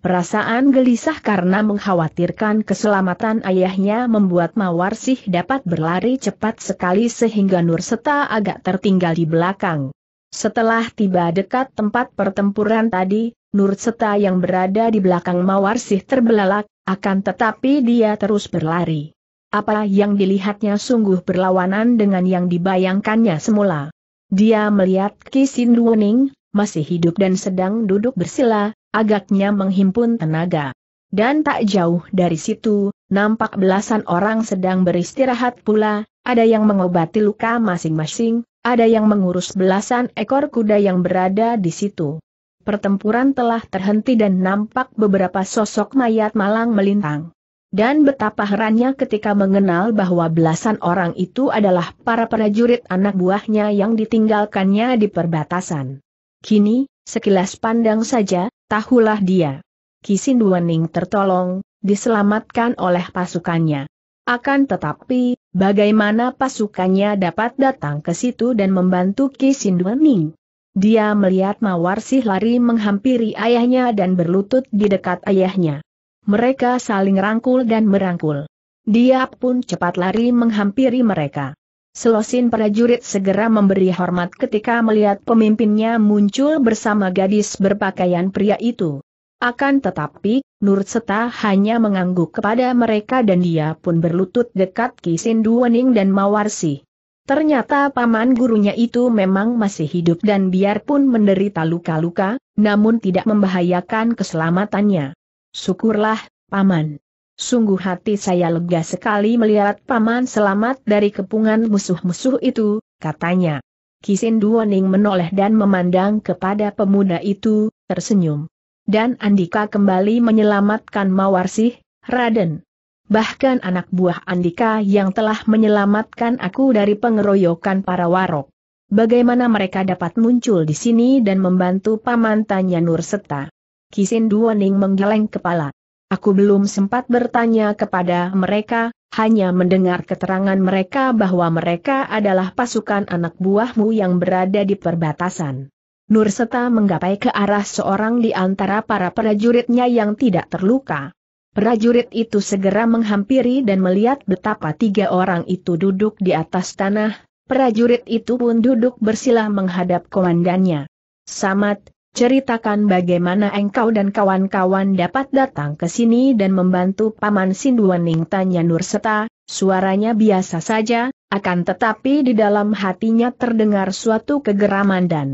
Perasaan gelisah karena mengkhawatirkan keselamatan ayahnya membuat Mawar Sih dapat berlari cepat sekali sehingga Nur Serta agak tertinggal di belakang. Setelah tiba dekat tempat pertempuran tadi, Nur Seta yang berada di belakang mawar sih terbelalak, akan tetapi dia terus berlari. Apa yang dilihatnya sungguh berlawanan dengan yang dibayangkannya semula. Dia melihat Kisin Duoning, masih hidup dan sedang duduk bersila, agaknya menghimpun tenaga. Dan tak jauh dari situ, nampak belasan orang sedang beristirahat pula, ada yang mengobati luka masing-masing, ada yang mengurus belasan ekor kuda yang berada di situ pertempuran telah terhenti dan nampak beberapa sosok mayat malang melintang. Dan betapa herannya ketika mengenal bahwa belasan orang itu adalah para prajurit anak buahnya yang ditinggalkannya di perbatasan. Kini, sekilas pandang saja, tahulah dia. Kisin Duaning tertolong, diselamatkan oleh pasukannya. Akan tetapi, bagaimana pasukannya dapat datang ke situ dan membantu Kisin Duaning? Dia melihat Mawar sih lari menghampiri ayahnya dan berlutut di dekat ayahnya. Mereka saling rangkul dan merangkul. Dia pun cepat lari menghampiri mereka. Selosin prajurit segera memberi hormat ketika melihat pemimpinnya muncul bersama gadis berpakaian pria itu. Akan tetapi, Nur Seta hanya mengangguk kepada mereka dan dia pun berlutut dekat Kisin Duwening dan Mawarsi. Ternyata paman gurunya itu memang masih hidup dan biarpun menderita luka-luka, namun tidak membahayakan keselamatannya. Syukurlah, paman. Sungguh hati saya lega sekali melihat paman selamat dari kepungan musuh-musuh itu, katanya. Kisin Duoning menoleh dan memandang kepada pemuda itu, tersenyum. Dan Andika kembali menyelamatkan Mawarsih, Raden bahkan anak buah Andika yang telah menyelamatkan aku dari pengeroyokan para warok. Bagaimana mereka dapat muncul di sini dan membantu paman tanya Nur Seta? Kisin Duwening menggeleng kepala. Aku belum sempat bertanya kepada mereka, hanya mendengar keterangan mereka bahwa mereka adalah pasukan anak buahmu yang berada di perbatasan. Nur Seta menggapai ke arah seorang di antara para prajuritnya yang tidak terluka. Prajurit itu segera menghampiri dan melihat betapa tiga orang itu duduk di atas tanah, prajurit itu pun duduk bersila menghadap komandannya. Samat, ceritakan bagaimana engkau dan kawan-kawan dapat datang ke sini dan membantu Paman Sinduaning tanya Nurseta, suaranya biasa saja, akan tetapi di dalam hatinya terdengar suatu kegeraman dan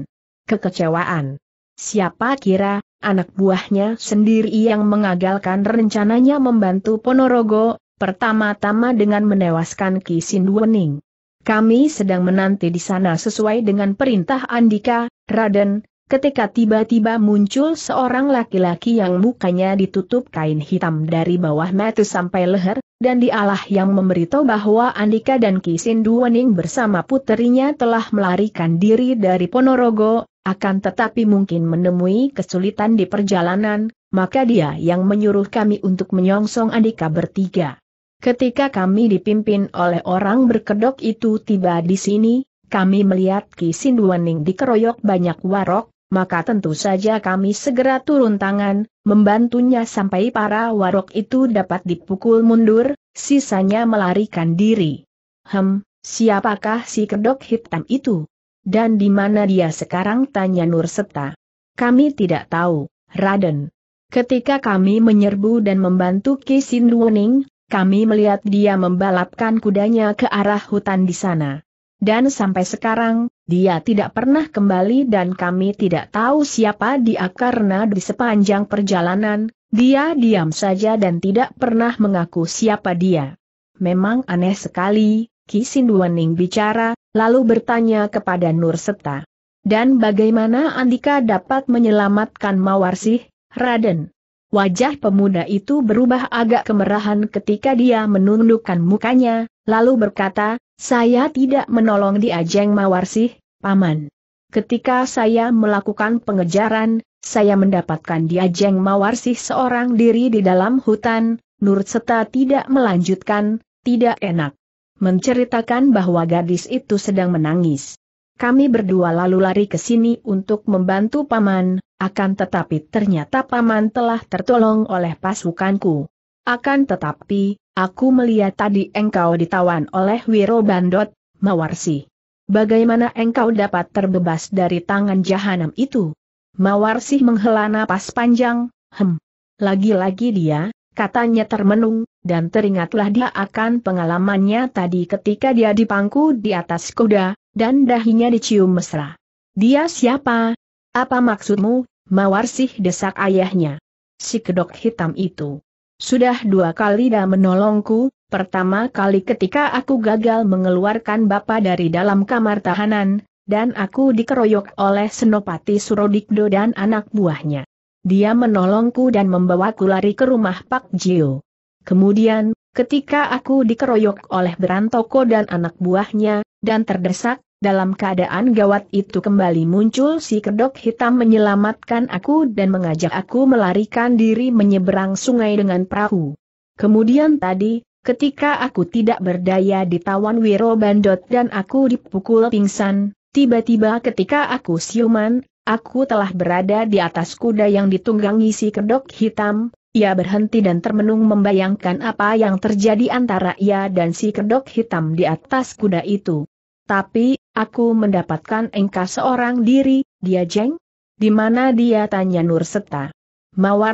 kekecewaan. Siapa kira, anak buahnya sendiri yang mengagalkan rencananya membantu Ponorogo, pertama-tama dengan menewaskan Ki Sinduening. Kami sedang menanti di sana sesuai dengan perintah Andika, Raden, ketika tiba-tiba muncul seorang laki-laki yang mukanya ditutup kain hitam dari bawah mata sampai leher, dan dialah yang memberitahu bahwa Andika dan Ki Sinduening bersama puterinya telah melarikan diri dari Ponorogo, akan tetapi mungkin menemui kesulitan di perjalanan, maka dia yang menyuruh kami untuk menyongsong Andika bertiga. Ketika kami dipimpin oleh orang berkedok itu tiba di sini, kami melihat Ki Sinduaning dikeroyok banyak warok, maka tentu saja kami segera turun tangan, membantunya sampai para warok itu dapat dipukul mundur, sisanya melarikan diri. Hem, siapakah si kedok hitam itu? Dan di mana dia sekarang tanya Nur Kami tidak tahu, Raden. Ketika kami menyerbu dan membantu Kisin Duoning, kami melihat dia membalapkan kudanya ke arah hutan di sana. Dan sampai sekarang, dia tidak pernah kembali dan kami tidak tahu siapa dia karena di sepanjang perjalanan, dia diam saja dan tidak pernah mengaku siapa dia. Memang aneh sekali, Kisin Duoning bicara, lalu bertanya kepada Nur Seta. Dan bagaimana Andika dapat menyelamatkan Mawarsih, Raden? Wajah pemuda itu berubah agak kemerahan ketika dia menundukkan mukanya, lalu berkata, saya tidak menolong di Ajeng Mawarsih, Paman. Ketika saya melakukan pengejaran, saya mendapatkan di Ajeng Mawarsih seorang diri di dalam hutan, Nur Seta tidak melanjutkan, tidak enak menceritakan bahwa gadis itu sedang menangis. Kami berdua lalu lari ke sini untuk membantu paman, akan tetapi ternyata paman telah tertolong oleh pasukanku. Akan tetapi, aku melihat tadi engkau ditawan oleh Wiro Bandot, Mawarsi. Bagaimana engkau dapat terbebas dari tangan jahanam itu? Mawarsi menghela napas panjang, hem. Lagi-lagi dia, katanya termenung, dan teringatlah dia akan pengalamannya tadi ketika dia dipangku di atas kuda, dan dahinya dicium mesra. Dia siapa? Apa maksudmu? Mawar sih desak ayahnya. Si kedok hitam itu. Sudah dua kali dia menolongku, pertama kali ketika aku gagal mengeluarkan bapak dari dalam kamar tahanan, dan aku dikeroyok oleh Senopati Surodikdo dan anak buahnya. Dia menolongku dan membawaku lari ke rumah Pak Jio. Kemudian, ketika aku dikeroyok oleh Berantoko dan anak buahnya, dan terdesak, dalam keadaan gawat itu kembali muncul si kedok hitam menyelamatkan aku dan mengajak aku melarikan diri menyeberang sungai dengan perahu. Kemudian tadi, ketika aku tidak berdaya ditawan Wiro Bandot dan aku dipukul pingsan, tiba-tiba ketika aku siuman, aku telah berada di atas kuda yang ditunggangi si kedok hitam, ia berhenti dan termenung membayangkan apa yang terjadi antara ia dan si kedok hitam di atas kuda itu. Tapi, aku mendapatkan engkau seorang diri, dia jeng? Di mana dia tanya Nur Nurseta.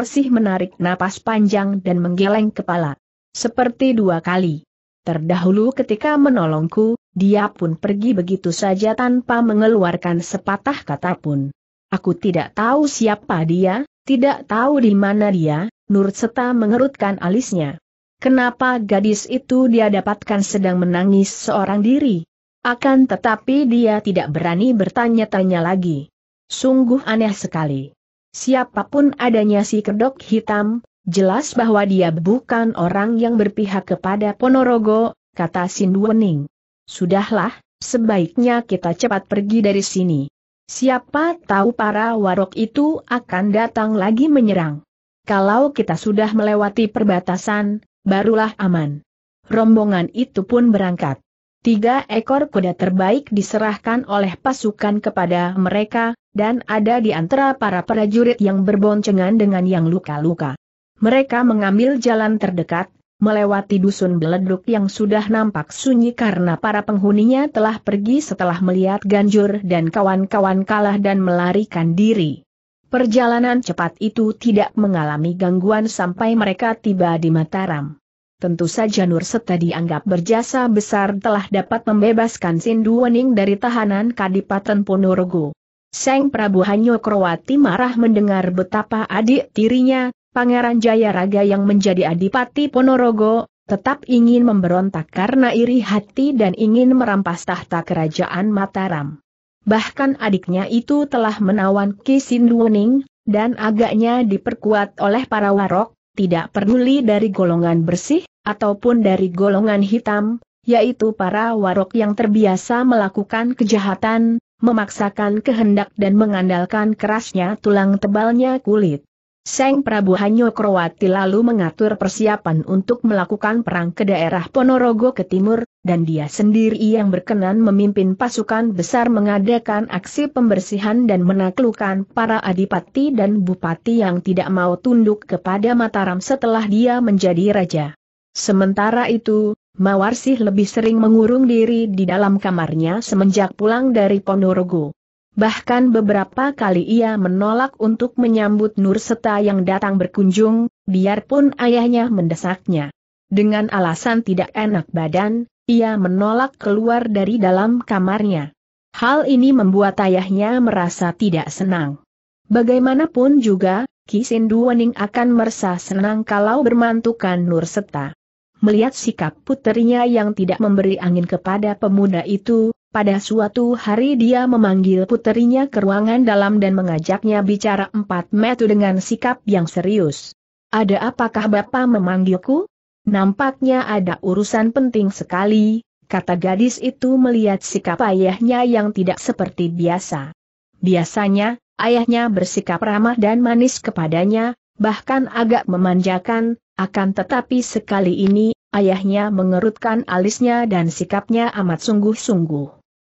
sih menarik napas panjang dan menggeleng kepala. Seperti dua kali. Terdahulu ketika menolongku, dia pun pergi begitu saja tanpa mengeluarkan sepatah kata pun. Aku tidak tahu siapa dia, tidak tahu di mana dia, Nur Seta mengerutkan alisnya. Kenapa gadis itu dia dapatkan sedang menangis seorang diri? Akan tetapi dia tidak berani bertanya-tanya lagi. Sungguh aneh sekali. Siapapun adanya si kedok hitam, jelas bahwa dia bukan orang yang berpihak kepada Ponorogo, kata Sinduening. Sudahlah, sebaiknya kita cepat pergi dari sini. Siapa tahu para warok itu akan datang lagi menyerang. Kalau kita sudah melewati perbatasan, barulah aman. Rombongan itu pun berangkat. Tiga ekor kuda terbaik diserahkan oleh pasukan kepada mereka, dan ada di antara para prajurit yang berboncengan dengan yang luka-luka. Mereka mengambil jalan terdekat, melewati dusun beleduk yang sudah nampak sunyi karena para penghuninya telah pergi setelah melihat Ganjur dan kawan-kawan kalah dan melarikan diri. Perjalanan cepat itu tidak mengalami gangguan sampai mereka tiba di Mataram. Tentu saja Nur Seta dianggap berjasa besar telah dapat membebaskan Sindu Wening dari tahanan Kadipaten Ponorogo. Seng Prabu Hanyokrowati marah mendengar betapa adik tirinya, Pangeran Jayaraga yang menjadi Adipati Ponorogo, tetap ingin memberontak karena iri hati dan ingin merampas tahta kerajaan Mataram bahkan adiknya itu telah menawan Kisin Luoning, dan agaknya diperkuat oleh para warok, tidak peduli dari golongan bersih, ataupun dari golongan hitam, yaitu para warok yang terbiasa melakukan kejahatan, memaksakan kehendak dan mengandalkan kerasnya tulang tebalnya kulit. Seng Prabu Hanyo Kroati lalu mengatur persiapan untuk melakukan perang ke daerah Ponorogo ke timur, dan dia sendiri yang berkenan memimpin pasukan besar mengadakan aksi pembersihan dan menaklukkan para adipati dan bupati yang tidak mau tunduk kepada Mataram setelah dia menjadi raja. Sementara itu, Mawarsih lebih sering mengurung diri di dalam kamarnya semenjak pulang dari Ponorogo. Bahkan beberapa kali ia menolak untuk menyambut Nur yang datang berkunjung, biarpun ayahnya mendesaknya. Dengan alasan tidak enak badan, ia menolak keluar dari dalam kamarnya. Hal ini membuat ayahnya merasa tidak senang. Bagaimanapun juga, Kisindu Wening akan merasa senang kalau bermantukan Nur Seta. Melihat sikap putrinya yang tidak memberi angin kepada pemuda itu, pada suatu hari dia memanggil puterinya ke ruangan dalam dan mengajaknya bicara empat metu dengan sikap yang serius. Ada apakah Bapak memanggilku? Nampaknya ada urusan penting sekali, kata gadis itu melihat sikap ayahnya yang tidak seperti biasa. Biasanya, ayahnya bersikap ramah dan manis kepadanya, bahkan agak memanjakan, akan tetapi sekali ini Ayahnya mengerutkan alisnya dan sikapnya amat sungguh-sungguh.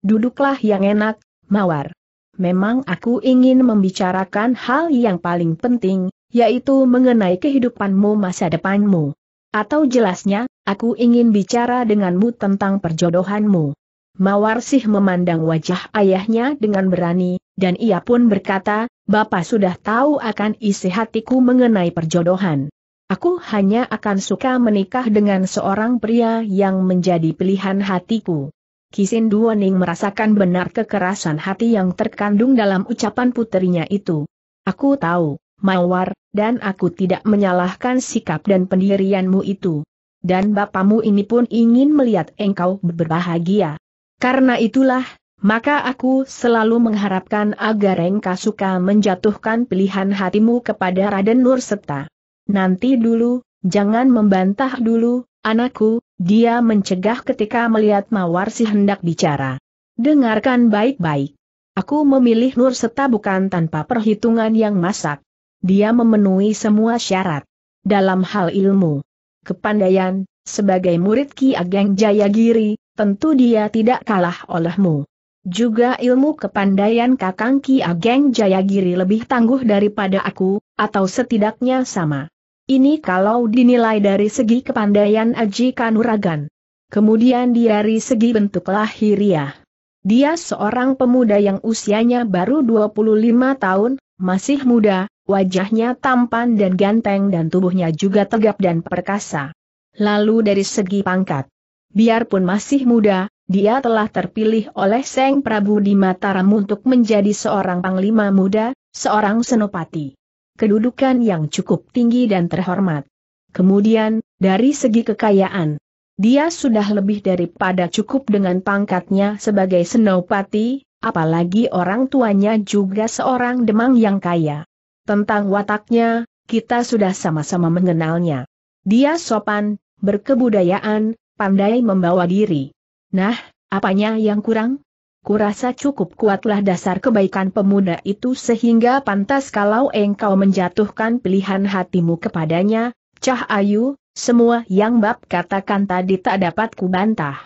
Duduklah yang enak, Mawar. Memang aku ingin membicarakan hal yang paling penting, yaitu mengenai kehidupanmu masa depanmu. Atau jelasnya, aku ingin bicara denganmu tentang perjodohanmu. Mawar sih memandang wajah ayahnya dengan berani, dan ia pun berkata, Bapak sudah tahu akan isi hatiku mengenai perjodohan. Aku hanya akan suka menikah dengan seorang pria yang menjadi pilihan hatiku. Kisin Duoning merasakan benar kekerasan hati yang terkandung dalam ucapan putrinya itu. Aku tahu, Mawar, dan aku tidak menyalahkan sikap dan pendirianmu itu. Dan bapamu ini pun ingin melihat engkau berbahagia. Karena itulah, maka aku selalu mengharapkan agar engkau suka menjatuhkan pilihan hatimu kepada Raden Nurseta nanti dulu, jangan membantah dulu, anakku, dia mencegah ketika melihat mawar si hendak bicara. Dengarkan baik-baik. Aku memilih Nur seta bukan tanpa perhitungan yang masak. Dia memenuhi semua syarat. Dalam hal ilmu, kepandaian, sebagai murid Ki Ageng Jayagiri, tentu dia tidak kalah olehmu. Juga ilmu kepandaian Kakang Ki Ageng Jayagiri lebih tangguh daripada aku, atau setidaknya sama. Ini kalau dinilai dari segi kepandaian Aji Kanuragan. Kemudian dari segi bentuk lahiriah. Dia seorang pemuda yang usianya baru 25 tahun, masih muda, wajahnya tampan dan ganteng dan tubuhnya juga tegap dan perkasa. Lalu dari segi pangkat. Biarpun masih muda, dia telah terpilih oleh Seng Prabu di Mataram untuk menjadi seorang panglima muda, seorang senopati kedudukan yang cukup tinggi dan terhormat. Kemudian, dari segi kekayaan, dia sudah lebih daripada cukup dengan pangkatnya sebagai senopati, apalagi orang tuanya juga seorang demang yang kaya. Tentang wataknya, kita sudah sama-sama mengenalnya. Dia sopan, berkebudayaan, pandai membawa diri. Nah, apanya yang kurang? kurasa cukup kuatlah dasar kebaikan pemuda itu sehingga pantas kalau engkau menjatuhkan pilihan hatimu kepadanya, Cah Ayu. semua yang bab katakan tadi tak dapat kubantah.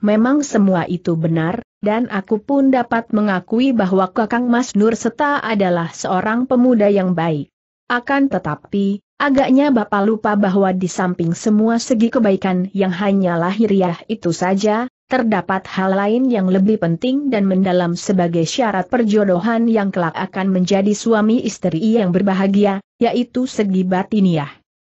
Memang semua itu benar, dan aku pun dapat mengakui bahwa Kakang Mas Nur Seta adalah seorang pemuda yang baik. Akan tetapi, agaknya Bapak lupa bahwa di samping semua segi kebaikan yang hanya lahiriah itu saja, Terdapat hal lain yang lebih penting dan mendalam sebagai syarat perjodohan yang kelak akan menjadi suami istri yang berbahagia, yaitu segi batiniah.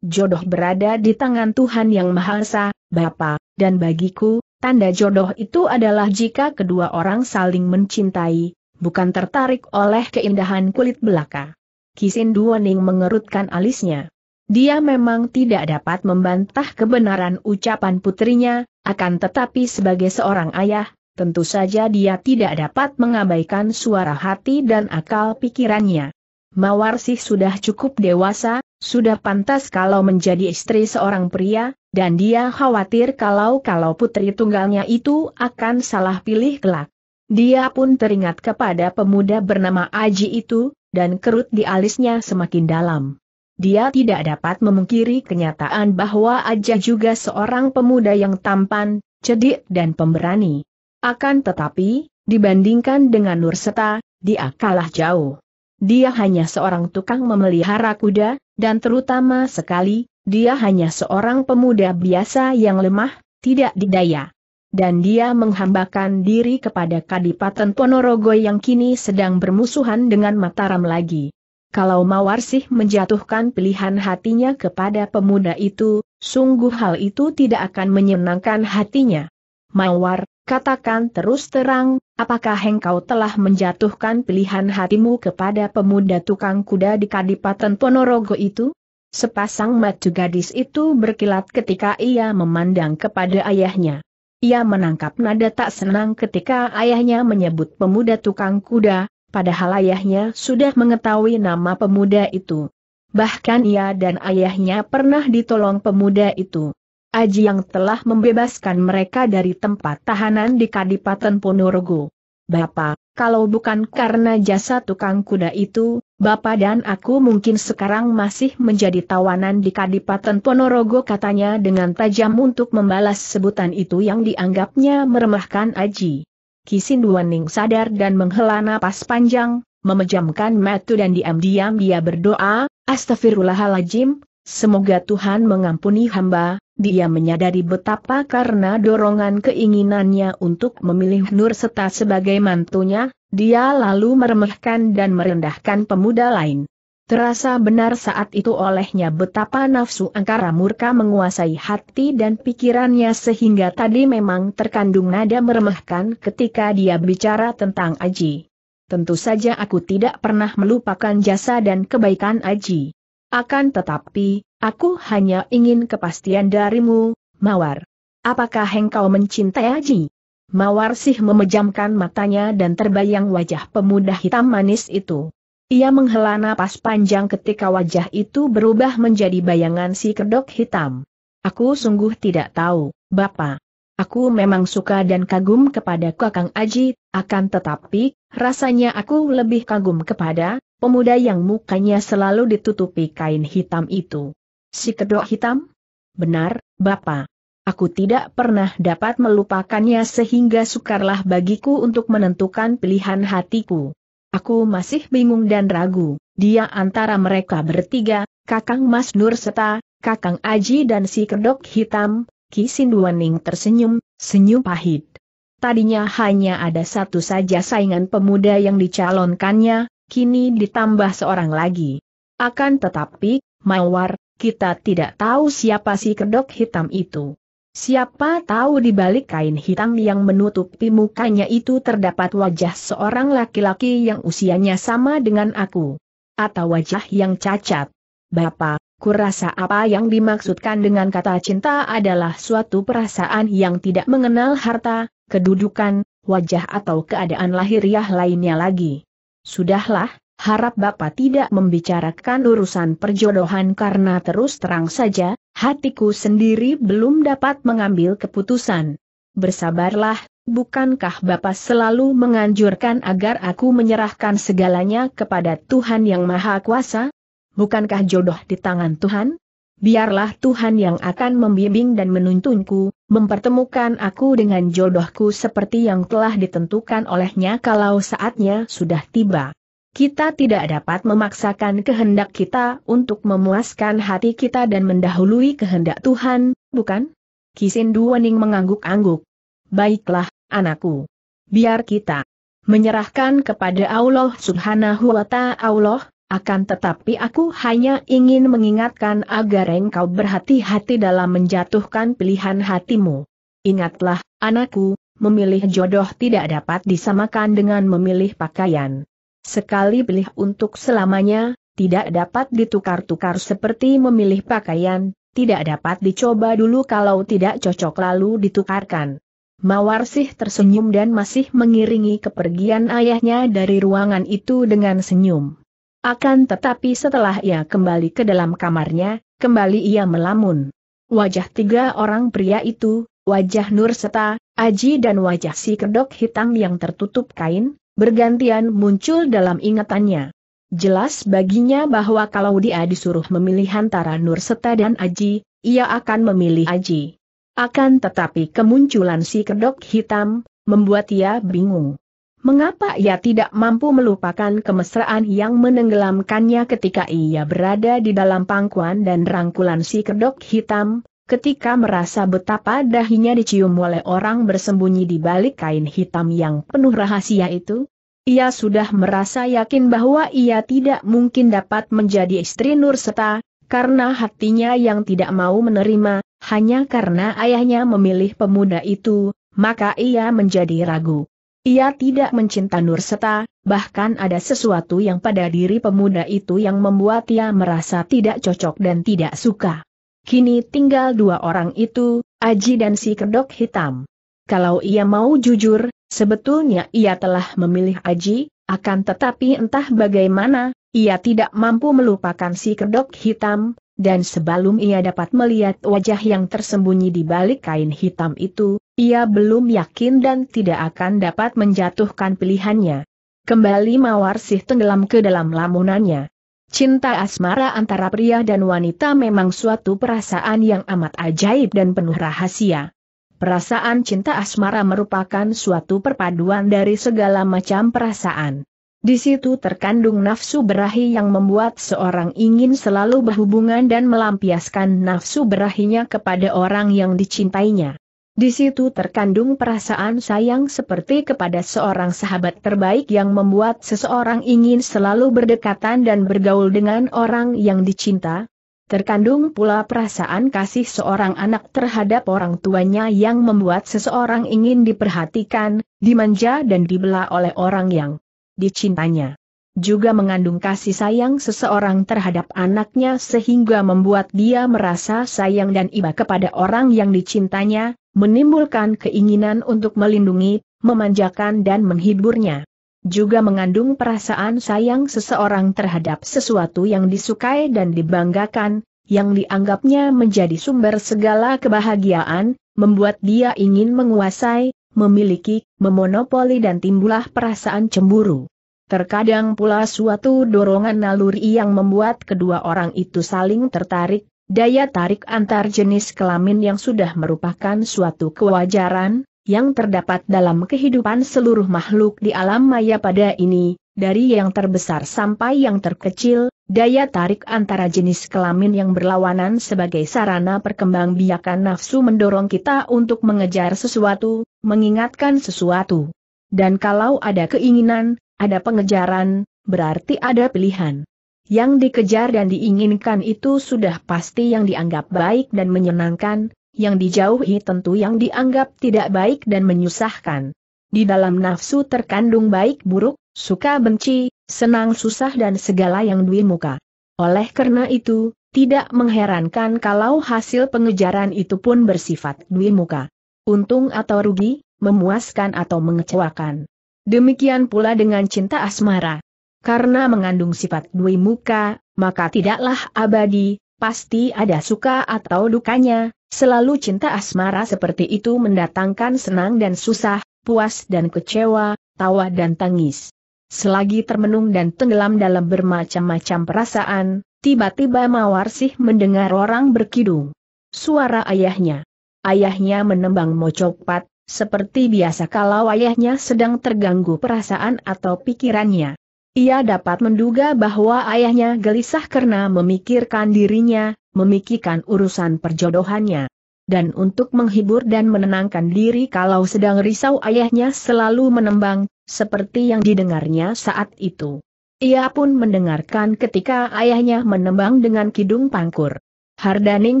Jodoh berada di tangan Tuhan Yang Maha Esa, Bapa, dan bagiku, tanda jodoh itu adalah jika kedua orang saling mencintai, bukan tertarik oleh keindahan kulit belaka. Kisin Duoning mengerutkan alisnya. Dia memang tidak dapat membantah kebenaran ucapan putrinya, akan tetapi sebagai seorang ayah, tentu saja dia tidak dapat mengabaikan suara hati dan akal pikirannya. Mawar sih sudah cukup dewasa, sudah pantas kalau menjadi istri seorang pria, dan dia khawatir kalau-kalau putri tunggalnya itu akan salah pilih kelak. Dia pun teringat kepada pemuda bernama Aji itu, dan kerut di alisnya semakin dalam. Dia tidak dapat memungkiri kenyataan bahwa Aja juga seorang pemuda yang tampan, cedik dan pemberani. Akan tetapi, dibandingkan dengan Nurseta, dia kalah jauh. Dia hanya seorang tukang memelihara kuda, dan terutama sekali, dia hanya seorang pemuda biasa yang lemah, tidak didaya. Dan dia menghambakan diri kepada Kadipaten Ponorogo yang kini sedang bermusuhan dengan Mataram lagi. Kalau Mawar sih menjatuhkan pilihan hatinya kepada pemuda itu, sungguh hal itu tidak akan menyenangkan hatinya. Mawar, katakan terus terang, apakah engkau telah menjatuhkan pilihan hatimu kepada pemuda tukang kuda di Kadipaten Ponorogo itu? Sepasang mata gadis itu berkilat ketika ia memandang kepada ayahnya. Ia menangkap nada tak senang ketika ayahnya menyebut pemuda tukang kuda, padahal ayahnya sudah mengetahui nama pemuda itu. Bahkan ia dan ayahnya pernah ditolong pemuda itu. Aji yang telah membebaskan mereka dari tempat tahanan di Kadipaten Ponorogo. Bapak, kalau bukan karena jasa tukang kuda itu, Bapak dan aku mungkin sekarang masih menjadi tawanan di Kadipaten Ponorogo katanya dengan tajam untuk membalas sebutan itu yang dianggapnya meremahkan Aji. Kisin Kisinduaning sadar dan menghela napas panjang, memejamkan mata dan diam-diam dia berdoa, Astaghfirullahaladzim, semoga Tuhan mengampuni hamba, dia menyadari betapa karena dorongan keinginannya untuk memilih Nur Seta sebagai mantunya, dia lalu meremehkan dan merendahkan pemuda lain. Terasa benar saat itu olehnya betapa nafsu angkara murka menguasai hati dan pikirannya sehingga tadi memang terkandung nada meremehkan ketika dia bicara tentang Aji. Tentu saja aku tidak pernah melupakan jasa dan kebaikan Aji. Akan tetapi, aku hanya ingin kepastian darimu, Mawar. Apakah engkau mencintai Aji? Mawar sih memejamkan matanya dan terbayang wajah pemuda hitam manis itu. Ia menghela napas panjang ketika wajah itu berubah menjadi bayangan si kedok hitam. Aku sungguh tidak tahu, Bapak. Aku memang suka dan kagum kepada Kakang Aji, akan tetapi, rasanya aku lebih kagum kepada pemuda yang mukanya selalu ditutupi kain hitam itu. Si kedok hitam? Benar, Bapak. Aku tidak pernah dapat melupakannya sehingga sukarlah bagiku untuk menentukan pilihan hatiku. Aku masih bingung dan ragu, dia antara mereka bertiga, Kakang Mas Nur serta, Kakang Aji dan si kedok hitam, Ki Sinduaning tersenyum, senyum pahit. Tadinya hanya ada satu saja saingan pemuda yang dicalonkannya, kini ditambah seorang lagi. Akan tetapi, Mawar, kita tidak tahu siapa si kedok hitam itu. Siapa tahu di balik kain hitam yang menutupi mukanya itu terdapat wajah seorang laki-laki yang usianya sama dengan aku. Atau wajah yang cacat. Bapak, kurasa apa yang dimaksudkan dengan kata cinta adalah suatu perasaan yang tidak mengenal harta, kedudukan, wajah atau keadaan lahiriah lainnya lagi. Sudahlah, harap Bapak tidak membicarakan urusan perjodohan karena terus terang saja, hatiku sendiri belum dapat mengambil keputusan. Bersabarlah, bukankah Bapak selalu menganjurkan agar aku menyerahkan segalanya kepada Tuhan Yang Maha Kuasa? Bukankah jodoh di tangan Tuhan? Biarlah Tuhan yang akan membimbing dan menuntunku, mempertemukan aku dengan jodohku seperti yang telah ditentukan olehnya kalau saatnya sudah tiba. Kita tidak dapat memaksakan kehendak kita untuk memuaskan hati kita dan mendahului kehendak Tuhan, bukan? Kisin Duwening mengangguk-angguk. Baiklah, anakku. Biar kita menyerahkan kepada Allah subhanahu wa ta'ala, akan tetapi aku hanya ingin mengingatkan agar engkau berhati-hati dalam menjatuhkan pilihan hatimu. Ingatlah, anakku, memilih jodoh tidak dapat disamakan dengan memilih pakaian. Sekali beli untuk selamanya, tidak dapat ditukar-tukar seperti memilih pakaian, tidak dapat dicoba dulu kalau tidak cocok lalu ditukarkan. Mawar sih tersenyum dan masih mengiringi kepergian ayahnya dari ruangan itu dengan senyum. Akan tetapi setelah ia kembali ke dalam kamarnya, kembali ia melamun. Wajah tiga orang pria itu, wajah Nur Seta, Aji dan wajah si kedok hitam yang tertutup kain, bergantian muncul dalam ingatannya. Jelas baginya bahwa kalau dia disuruh memilih antara Nur Seta dan Aji, ia akan memilih Aji. Akan tetapi kemunculan si kedok hitam, membuat ia bingung. Mengapa ia tidak mampu melupakan kemesraan yang menenggelamkannya ketika ia berada di dalam pangkuan dan rangkulan si kedok hitam, ketika merasa betapa dahinya dicium oleh orang bersembunyi di balik kain hitam yang penuh rahasia itu, ia sudah merasa yakin bahwa ia tidak mungkin dapat menjadi istri Nur Seta, karena hatinya yang tidak mau menerima, hanya karena ayahnya memilih pemuda itu, maka ia menjadi ragu. Ia tidak mencinta Nur Seta, bahkan ada sesuatu yang pada diri pemuda itu yang membuat ia merasa tidak cocok dan tidak suka. Kini tinggal dua orang itu, Aji dan si kedok hitam. Kalau ia mau jujur, sebetulnya ia telah memilih Aji, akan tetapi entah bagaimana, ia tidak mampu melupakan si kedok hitam, dan sebelum ia dapat melihat wajah yang tersembunyi di balik kain hitam itu, ia belum yakin dan tidak akan dapat menjatuhkan pilihannya. Kembali mawar sih tenggelam ke dalam lamunannya. Cinta asmara antara pria dan wanita memang suatu perasaan yang amat ajaib dan penuh rahasia. Perasaan cinta asmara merupakan suatu perpaduan dari segala macam perasaan. Di situ terkandung nafsu berahi yang membuat seorang ingin selalu berhubungan dan melampiaskan nafsu berahinya kepada orang yang dicintainya. Di situ terkandung perasaan sayang seperti kepada seorang sahabat terbaik yang membuat seseorang ingin selalu berdekatan dan bergaul dengan orang yang dicinta. Terkandung pula perasaan kasih seorang anak terhadap orang tuanya yang membuat seseorang ingin diperhatikan, dimanja dan dibela oleh orang yang dicintanya. Juga mengandung kasih sayang seseorang terhadap anaknya sehingga membuat dia merasa sayang dan iba kepada orang yang dicintanya, menimbulkan keinginan untuk melindungi, memanjakan dan menghiburnya. Juga mengandung perasaan sayang seseorang terhadap sesuatu yang disukai dan dibanggakan, yang dianggapnya menjadi sumber segala kebahagiaan, membuat dia ingin menguasai, memiliki, memonopoli dan timbulah perasaan cemburu. Terkadang pula suatu dorongan naluri yang membuat kedua orang itu saling tertarik, Daya tarik antar jenis kelamin yang sudah merupakan suatu kewajaran, yang terdapat dalam kehidupan seluruh makhluk di alam maya pada ini, dari yang terbesar sampai yang terkecil, daya tarik antara jenis kelamin yang berlawanan sebagai sarana biakan nafsu mendorong kita untuk mengejar sesuatu, mengingatkan sesuatu. Dan kalau ada keinginan, ada pengejaran, berarti ada pilihan. Yang dikejar dan diinginkan itu sudah pasti yang dianggap baik dan menyenangkan, yang dijauhi tentu yang dianggap tidak baik dan menyusahkan. Di dalam nafsu terkandung baik buruk, suka benci, senang susah dan segala yang dui muka. Oleh karena itu, tidak mengherankan kalau hasil pengejaran itu pun bersifat dui muka. Untung atau rugi, memuaskan atau mengecewakan. Demikian pula dengan cinta asmara karena mengandung sifat dui muka, maka tidaklah abadi, pasti ada suka atau dukanya, selalu cinta asmara seperti itu mendatangkan senang dan susah, puas dan kecewa, tawa dan tangis. Selagi termenung dan tenggelam dalam bermacam-macam perasaan, tiba-tiba mawar sih mendengar orang berkidung. Suara ayahnya. Ayahnya menembang mocopat, seperti biasa kalau ayahnya sedang terganggu perasaan atau pikirannya. Ia dapat menduga bahwa ayahnya gelisah karena memikirkan dirinya, memikirkan urusan perjodohannya. Dan untuk menghibur dan menenangkan diri kalau sedang risau ayahnya selalu menembang, seperti yang didengarnya saat itu. Ia pun mendengarkan ketika ayahnya menembang dengan kidung pangkur. Hardaning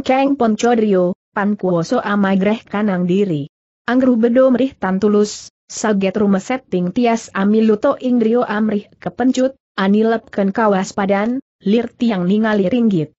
Kang Poncodrio, Pankuoso Amagreh Kanang Diri. Anggru Bedo Merih Tantulus, Saget rumah setting tias amiluto Indrio amrih kepencut, anilepken kawas padan, lir tiang ningali ringgit.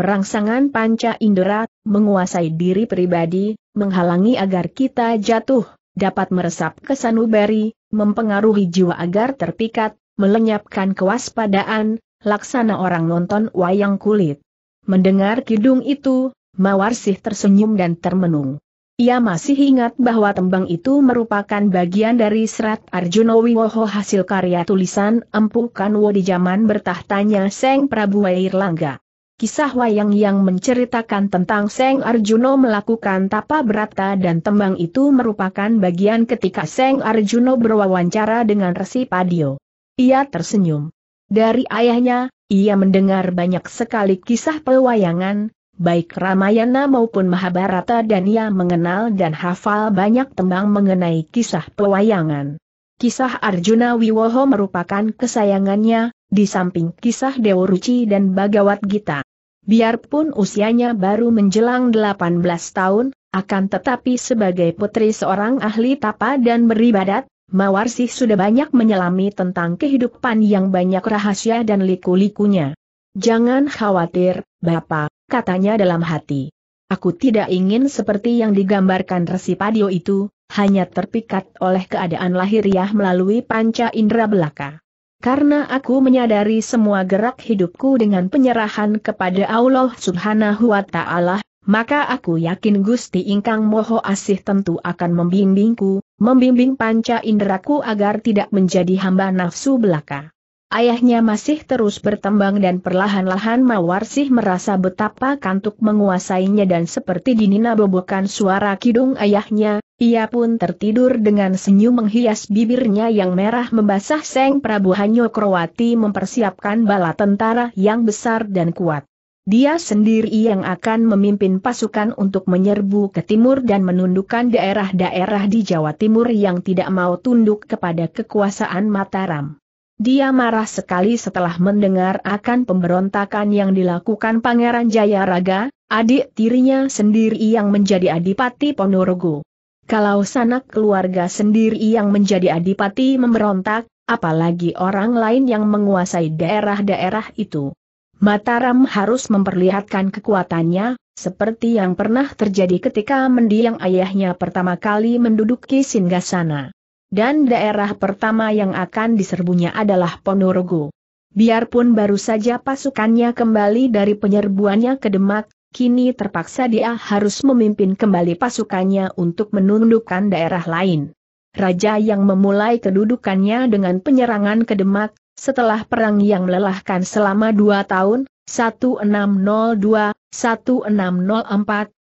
Perangsangan panca indera, menguasai diri pribadi, menghalangi agar kita jatuh, dapat meresap ke sanubari, mempengaruhi jiwa agar terpikat, melenyapkan kewaspadaan, laksana orang nonton wayang kulit. Mendengar kidung itu, Mawarsih tersenyum dan termenung. Ia masih ingat bahwa tembang itu merupakan bagian dari serat Arjuna Wiwoho hasil karya tulisan Empu Kanwo di zaman bertahtanya Seng Prabu Wairlangga. Kisah wayang yang menceritakan tentang Seng Arjuna melakukan tapa berata dan tembang itu merupakan bagian ketika Seng Arjuna berwawancara dengan Resi Padio. Ia tersenyum. Dari ayahnya, ia mendengar banyak sekali kisah pewayangan, baik Ramayana maupun Mahabharata dan ia mengenal dan hafal banyak tembang mengenai kisah pewayangan. Kisah Arjuna Wiwoho merupakan kesayangannya, di samping kisah Dewa Dewuruci dan Bhagawat Gita. Biarpun usianya baru menjelang 18 tahun, akan tetapi sebagai putri seorang ahli tapa dan beribadat, Mawarsih sudah banyak menyelami tentang kehidupan yang banyak rahasia dan liku-likunya. Jangan khawatir, Bapak, katanya dalam hati. Aku tidak ingin seperti yang digambarkan Resi Padio itu, hanya terpikat oleh keadaan lahiriah melalui panca indera belaka. Karena aku menyadari semua gerak hidupku dengan penyerahan kepada Allah Subhanahu wa Ta'ala, maka aku yakin Gusti Ingkang Moho Asih tentu akan membimbingku, membimbing panca inderaku agar tidak menjadi hamba nafsu belaka. Ayahnya masih terus bertembang dan perlahan-lahan Mawarsih merasa betapa kantuk menguasainya dan seperti dinina bobokan suara kidung ayahnya, ia pun tertidur dengan senyum menghias bibirnya yang merah membasah Seng Prabu Hanyo Krowati mempersiapkan bala tentara yang besar dan kuat. Dia sendiri yang akan memimpin pasukan untuk menyerbu ke timur dan menundukkan daerah-daerah di Jawa Timur yang tidak mau tunduk kepada kekuasaan Mataram. Dia marah sekali setelah mendengar akan pemberontakan yang dilakukan Pangeran Jayaraga, adik tirinya sendiri yang menjadi Adipati Ponorogo. Kalau sanak keluarga sendiri yang menjadi adipati memberontak, apalagi orang lain yang menguasai daerah-daerah itu. Mataram harus memperlihatkan kekuatannya, seperti yang pernah terjadi ketika mendiang ayahnya pertama kali menduduki singgasana. Dan daerah pertama yang akan diserbunya adalah Ponorogo. Biarpun baru saja pasukannya kembali dari penyerbuannya ke Demak, kini terpaksa dia harus memimpin kembali pasukannya untuk menundukkan daerah lain. Raja yang memulai kedudukannya dengan penyerangan ke Demak, setelah perang yang melelahkan selama dua tahun, 1602-1604,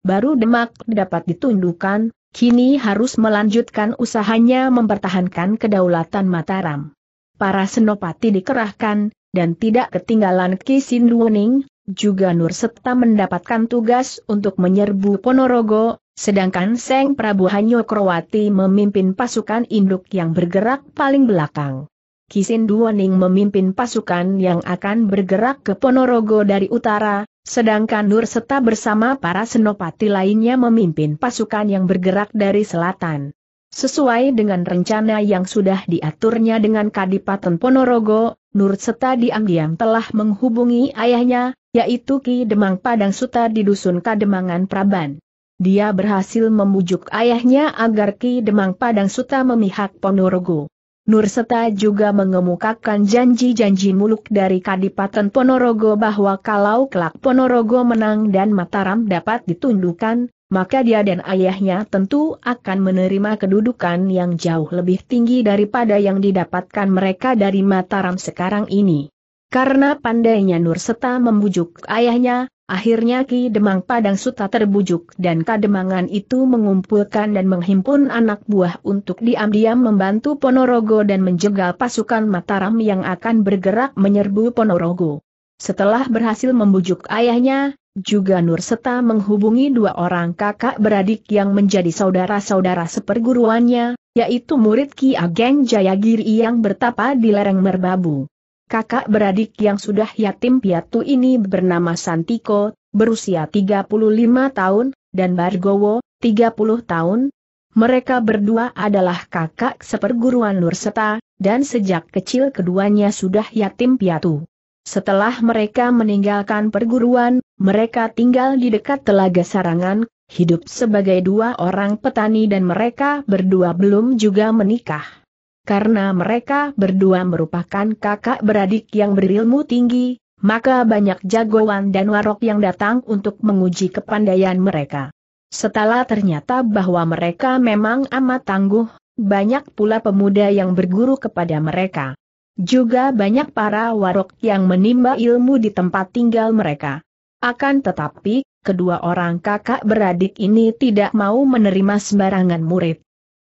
baru Demak dapat ditundukkan, kini harus melanjutkan usahanya mempertahankan kedaulatan Mataram. Para senopati dikerahkan, dan tidak ketinggalan Kisin Luwening, juga Nur Septa mendapatkan tugas untuk menyerbu Ponorogo, sedangkan Seng Prabu Hanyokrowati memimpin pasukan induk yang bergerak paling belakang. Kisin Duaning memimpin pasukan yang akan bergerak ke Ponorogo dari utara, sedangkan Nur Seta bersama para senopati lainnya memimpin pasukan yang bergerak dari selatan. Sesuai dengan rencana yang sudah diaturnya dengan Kadipaten Ponorogo, Nur Seta diam-diam telah menghubungi ayahnya, yaitu Ki Demang Padang Suta di Dusun Kademangan Praban. Dia berhasil membujuk ayahnya agar Ki Demang Padang Suta memihak Ponorogo. Nurseta juga mengemukakan janji-janji muluk dari Kadipaten Ponorogo bahwa kalau kelak Ponorogo menang dan Mataram dapat ditundukkan, maka dia dan ayahnya tentu akan menerima kedudukan yang jauh lebih tinggi daripada yang didapatkan mereka dari Mataram sekarang ini. Karena pandainya Nurseta membujuk ayahnya, Akhirnya Ki Demang Padang Suta terbujuk dan kademangan itu mengumpulkan dan menghimpun anak buah untuk diam-diam membantu Ponorogo dan menjegal pasukan Mataram yang akan bergerak menyerbu Ponorogo. Setelah berhasil membujuk ayahnya, juga Nur Seta menghubungi dua orang kakak beradik yang menjadi saudara-saudara seperguruannya, yaitu murid Ki Ageng Jayagiri yang bertapa di lereng Merbabu kakak beradik yang sudah yatim piatu ini bernama Santiko, berusia 35 tahun, dan Bargowo, 30 tahun. Mereka berdua adalah kakak seperguruan Nurseta, dan sejak kecil keduanya sudah yatim piatu. Setelah mereka meninggalkan perguruan, mereka tinggal di dekat Telaga Sarangan, hidup sebagai dua orang petani dan mereka berdua belum juga menikah karena mereka berdua merupakan kakak beradik yang berilmu tinggi, maka banyak jagoan dan warok yang datang untuk menguji kepandaian mereka. Setelah ternyata bahwa mereka memang amat tangguh, banyak pula pemuda yang berguru kepada mereka. Juga banyak para warok yang menimba ilmu di tempat tinggal mereka. Akan tetapi, kedua orang kakak beradik ini tidak mau menerima sembarangan murid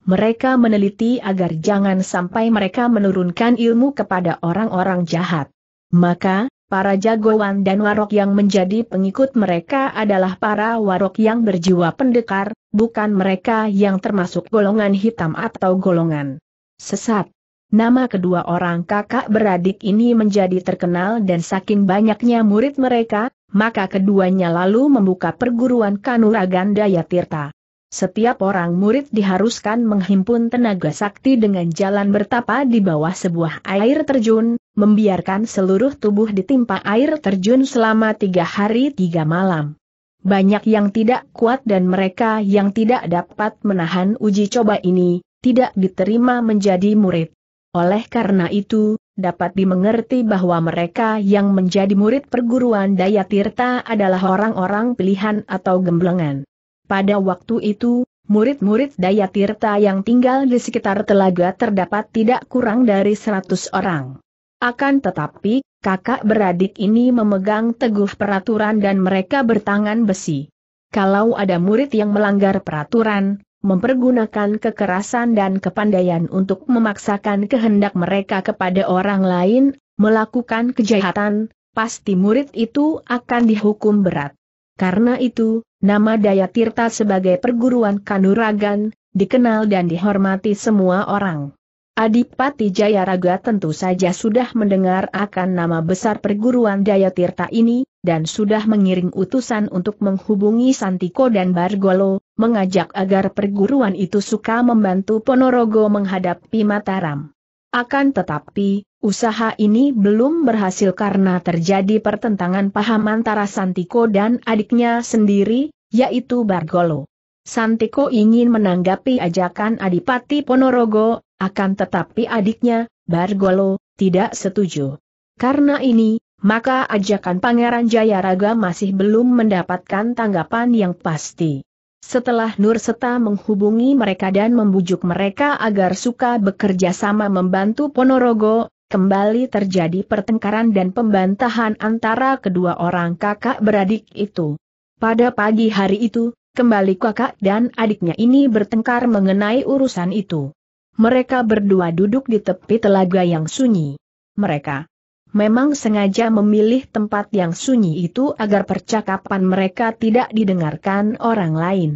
mereka meneliti agar jangan sampai mereka menurunkan ilmu kepada orang-orang jahat. Maka, para jagoan dan warok yang menjadi pengikut mereka adalah para warok yang berjiwa pendekar, bukan mereka yang termasuk golongan hitam atau golongan sesat. Nama kedua orang kakak beradik ini menjadi terkenal dan saking banyaknya murid mereka, maka keduanya lalu membuka perguruan Kanuragan Daya Tirta. Setiap orang murid diharuskan menghimpun tenaga sakti dengan jalan bertapa di bawah sebuah air terjun, membiarkan seluruh tubuh ditimpa air terjun selama tiga hari tiga malam. Banyak yang tidak kuat dan mereka yang tidak dapat menahan uji coba ini, tidak diterima menjadi murid. Oleh karena itu, dapat dimengerti bahwa mereka yang menjadi murid perguruan Daya Tirta adalah orang-orang pilihan atau gemblengan. Pada waktu itu, murid-murid Daya Tirta yang tinggal di sekitar telaga terdapat tidak kurang dari 100 orang. Akan tetapi, kakak beradik ini memegang teguh peraturan dan mereka bertangan besi. Kalau ada murid yang melanggar peraturan, mempergunakan kekerasan dan kepandaian untuk memaksakan kehendak mereka kepada orang lain, melakukan kejahatan, pasti murid itu akan dihukum berat. Karena itu, Nama Daya Tirta sebagai perguruan kanuragan, dikenal dan dihormati semua orang. Adipati Jayaraga tentu saja sudah mendengar akan nama besar perguruan Daya Tirta ini, dan sudah mengiring utusan untuk menghubungi Santiko dan Bargolo, mengajak agar perguruan itu suka membantu Ponorogo menghadapi Mataram. Akan tetapi, Usaha ini belum berhasil karena terjadi pertentangan paham antara Santiko dan adiknya sendiri, yaitu Bargolo. Santiko ingin menanggapi ajakan Adipati Ponorogo, akan tetapi adiknya, Bargolo, tidak setuju. Karena ini, maka ajakan Pangeran Jayaraga masih belum mendapatkan tanggapan yang pasti. Setelah Nur Seta menghubungi mereka dan membujuk mereka agar suka bekerja sama membantu Ponorogo, kembali terjadi pertengkaran dan pembantahan antara kedua orang kakak beradik itu. Pada pagi hari itu, kembali kakak dan adiknya ini bertengkar mengenai urusan itu. Mereka berdua duduk di tepi telaga yang sunyi. Mereka memang sengaja memilih tempat yang sunyi itu agar percakapan mereka tidak didengarkan orang lain.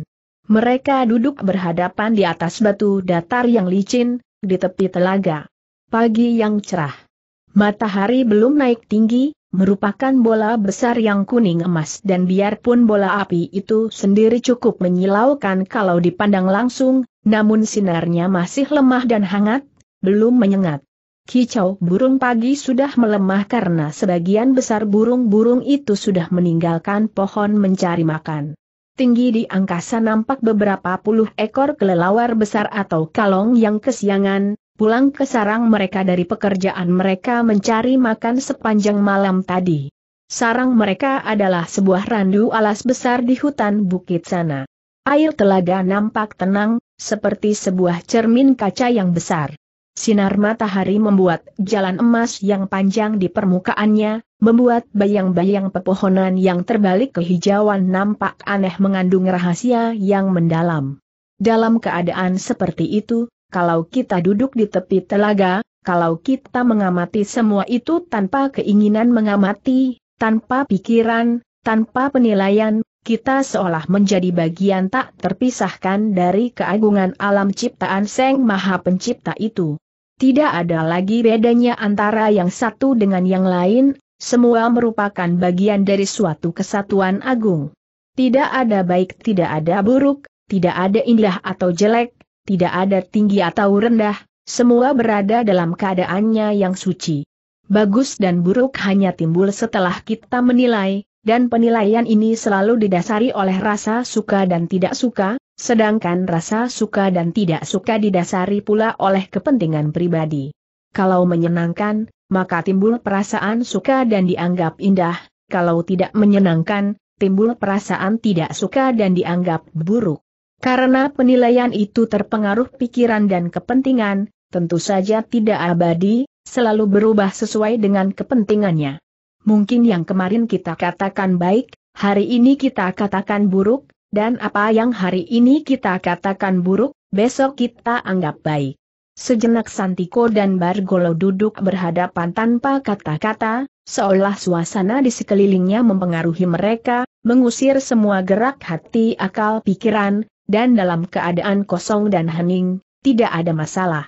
Mereka duduk berhadapan di atas batu datar yang licin, di tepi telaga pagi yang cerah. Matahari belum naik tinggi, merupakan bola besar yang kuning emas dan biarpun bola api itu sendiri cukup menyilaukan kalau dipandang langsung, namun sinarnya masih lemah dan hangat, belum menyengat. Kicau burung pagi sudah melemah karena sebagian besar burung-burung itu sudah meninggalkan pohon mencari makan. Tinggi di angkasa nampak beberapa puluh ekor kelelawar besar atau kalong yang kesiangan, pulang ke sarang mereka dari pekerjaan mereka mencari makan sepanjang malam tadi. Sarang mereka adalah sebuah randu alas besar di hutan bukit sana. Air telaga nampak tenang, seperti sebuah cermin kaca yang besar. Sinar matahari membuat jalan emas yang panjang di permukaannya, membuat bayang-bayang pepohonan yang terbalik kehijauan nampak aneh mengandung rahasia yang mendalam. Dalam keadaan seperti itu, kalau kita duduk di tepi telaga, kalau kita mengamati semua itu tanpa keinginan mengamati, tanpa pikiran, tanpa penilaian, kita seolah menjadi bagian tak terpisahkan dari keagungan alam ciptaan Seng Maha Pencipta itu. Tidak ada lagi bedanya antara yang satu dengan yang lain, semua merupakan bagian dari suatu kesatuan agung. Tidak ada baik tidak ada buruk, tidak ada indah atau jelek, tidak ada tinggi atau rendah, semua berada dalam keadaannya yang suci. Bagus dan buruk hanya timbul setelah kita menilai, dan penilaian ini selalu didasari oleh rasa suka dan tidak suka, sedangkan rasa suka dan tidak suka didasari pula oleh kepentingan pribadi. Kalau menyenangkan, maka timbul perasaan suka dan dianggap indah, kalau tidak menyenangkan, timbul perasaan tidak suka dan dianggap buruk. Karena penilaian itu terpengaruh pikiran dan kepentingan, tentu saja tidak abadi, selalu berubah sesuai dengan kepentingannya. Mungkin yang kemarin kita katakan baik, hari ini kita katakan buruk, dan apa yang hari ini kita katakan buruk, besok kita anggap baik. Sejenak Santiko dan Bargolo duduk berhadapan tanpa kata-kata, seolah suasana di sekelilingnya mempengaruhi mereka, mengusir semua gerak hati akal pikiran, dan dalam keadaan kosong dan hening, tidak ada masalah.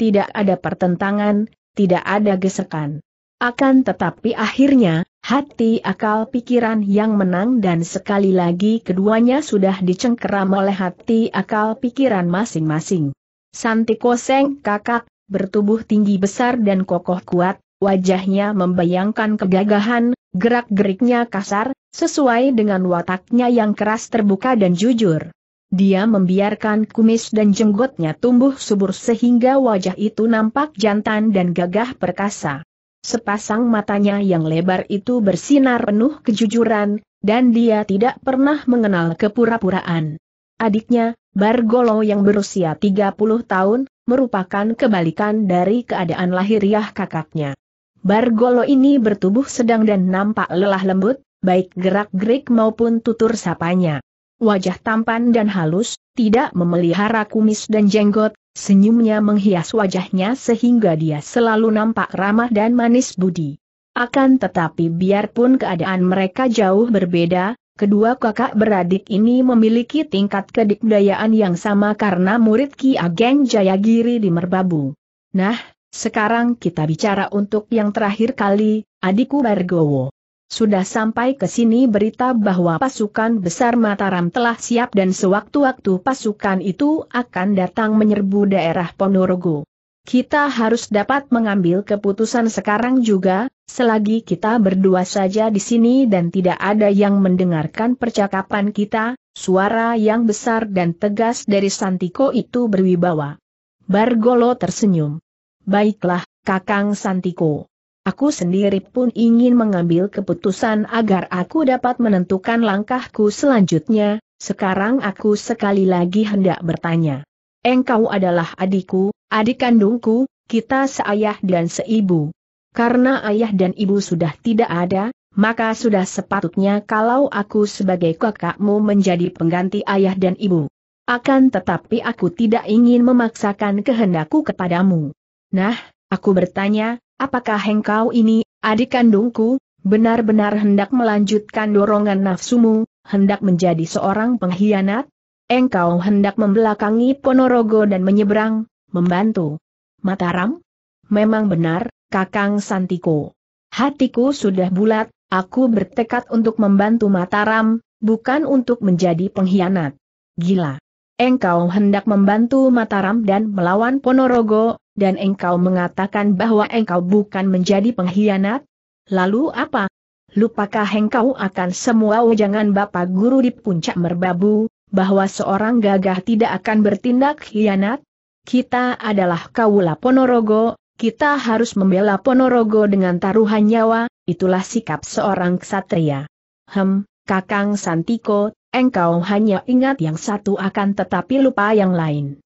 Tidak ada pertentangan, tidak ada gesekan. Akan tetapi akhirnya, hati akal pikiran yang menang dan sekali lagi keduanya sudah dicengkeram oleh hati akal pikiran masing-masing. Santi Koseng kakak, bertubuh tinggi besar dan kokoh kuat, wajahnya membayangkan kegagahan, gerak-geriknya kasar, sesuai dengan wataknya yang keras terbuka dan jujur. Dia membiarkan kumis dan jenggotnya tumbuh subur sehingga wajah itu nampak jantan dan gagah perkasa. Sepasang matanya yang lebar itu bersinar penuh kejujuran, dan dia tidak pernah mengenal kepura-puraan. Adiknya, Bargolo yang berusia 30 tahun, merupakan kebalikan dari keadaan lahiriah kakaknya. Bargolo ini bertubuh sedang dan nampak lelah lembut, baik gerak-gerik maupun tutur sapanya wajah tampan dan halus, tidak memelihara kumis dan jenggot, senyumnya menghias wajahnya sehingga dia selalu nampak ramah dan manis budi. Akan tetapi biarpun keadaan mereka jauh berbeda, kedua kakak beradik ini memiliki tingkat kedikdayaan yang sama karena murid Ki Ageng Jayagiri di Merbabu. Nah, sekarang kita bicara untuk yang terakhir kali, adikku Bargowo. Sudah sampai ke sini berita bahwa pasukan besar Mataram telah siap dan sewaktu-waktu pasukan itu akan datang menyerbu daerah Ponorogo. Kita harus dapat mengambil keputusan sekarang juga, selagi kita berdua saja di sini dan tidak ada yang mendengarkan percakapan kita, suara yang besar dan tegas dari Santiko itu berwibawa. Bargolo tersenyum. Baiklah, Kakang Santiko. Aku sendiri pun ingin mengambil keputusan agar aku dapat menentukan langkahku selanjutnya, sekarang aku sekali lagi hendak bertanya. Engkau adalah adikku, adik kandungku, kita seayah dan seibu. Karena ayah dan ibu sudah tidak ada, maka sudah sepatutnya kalau aku sebagai kakakmu menjadi pengganti ayah dan ibu. Akan tetapi aku tidak ingin memaksakan kehendakku kepadamu. Nah, aku bertanya, apakah engkau ini, adik kandungku, benar-benar hendak melanjutkan dorongan nafsumu, hendak menjadi seorang pengkhianat? Engkau hendak membelakangi Ponorogo dan menyeberang, membantu. Mataram? Memang benar, Kakang Santiko. Hatiku sudah bulat, aku bertekad untuk membantu Mataram, bukan untuk menjadi pengkhianat. Gila engkau hendak membantu Mataram dan melawan Ponorogo, dan engkau mengatakan bahwa engkau bukan menjadi pengkhianat? Lalu apa? Lupakah engkau akan semua jangan Bapak Guru di puncak merbabu, bahwa seorang gagah tidak akan bertindak khianat? Kita adalah kaula Ponorogo, kita harus membela Ponorogo dengan taruhan nyawa, itulah sikap seorang ksatria. Hem, Kakang Santiko, engkau hanya ingat yang satu akan tetapi lupa yang lain.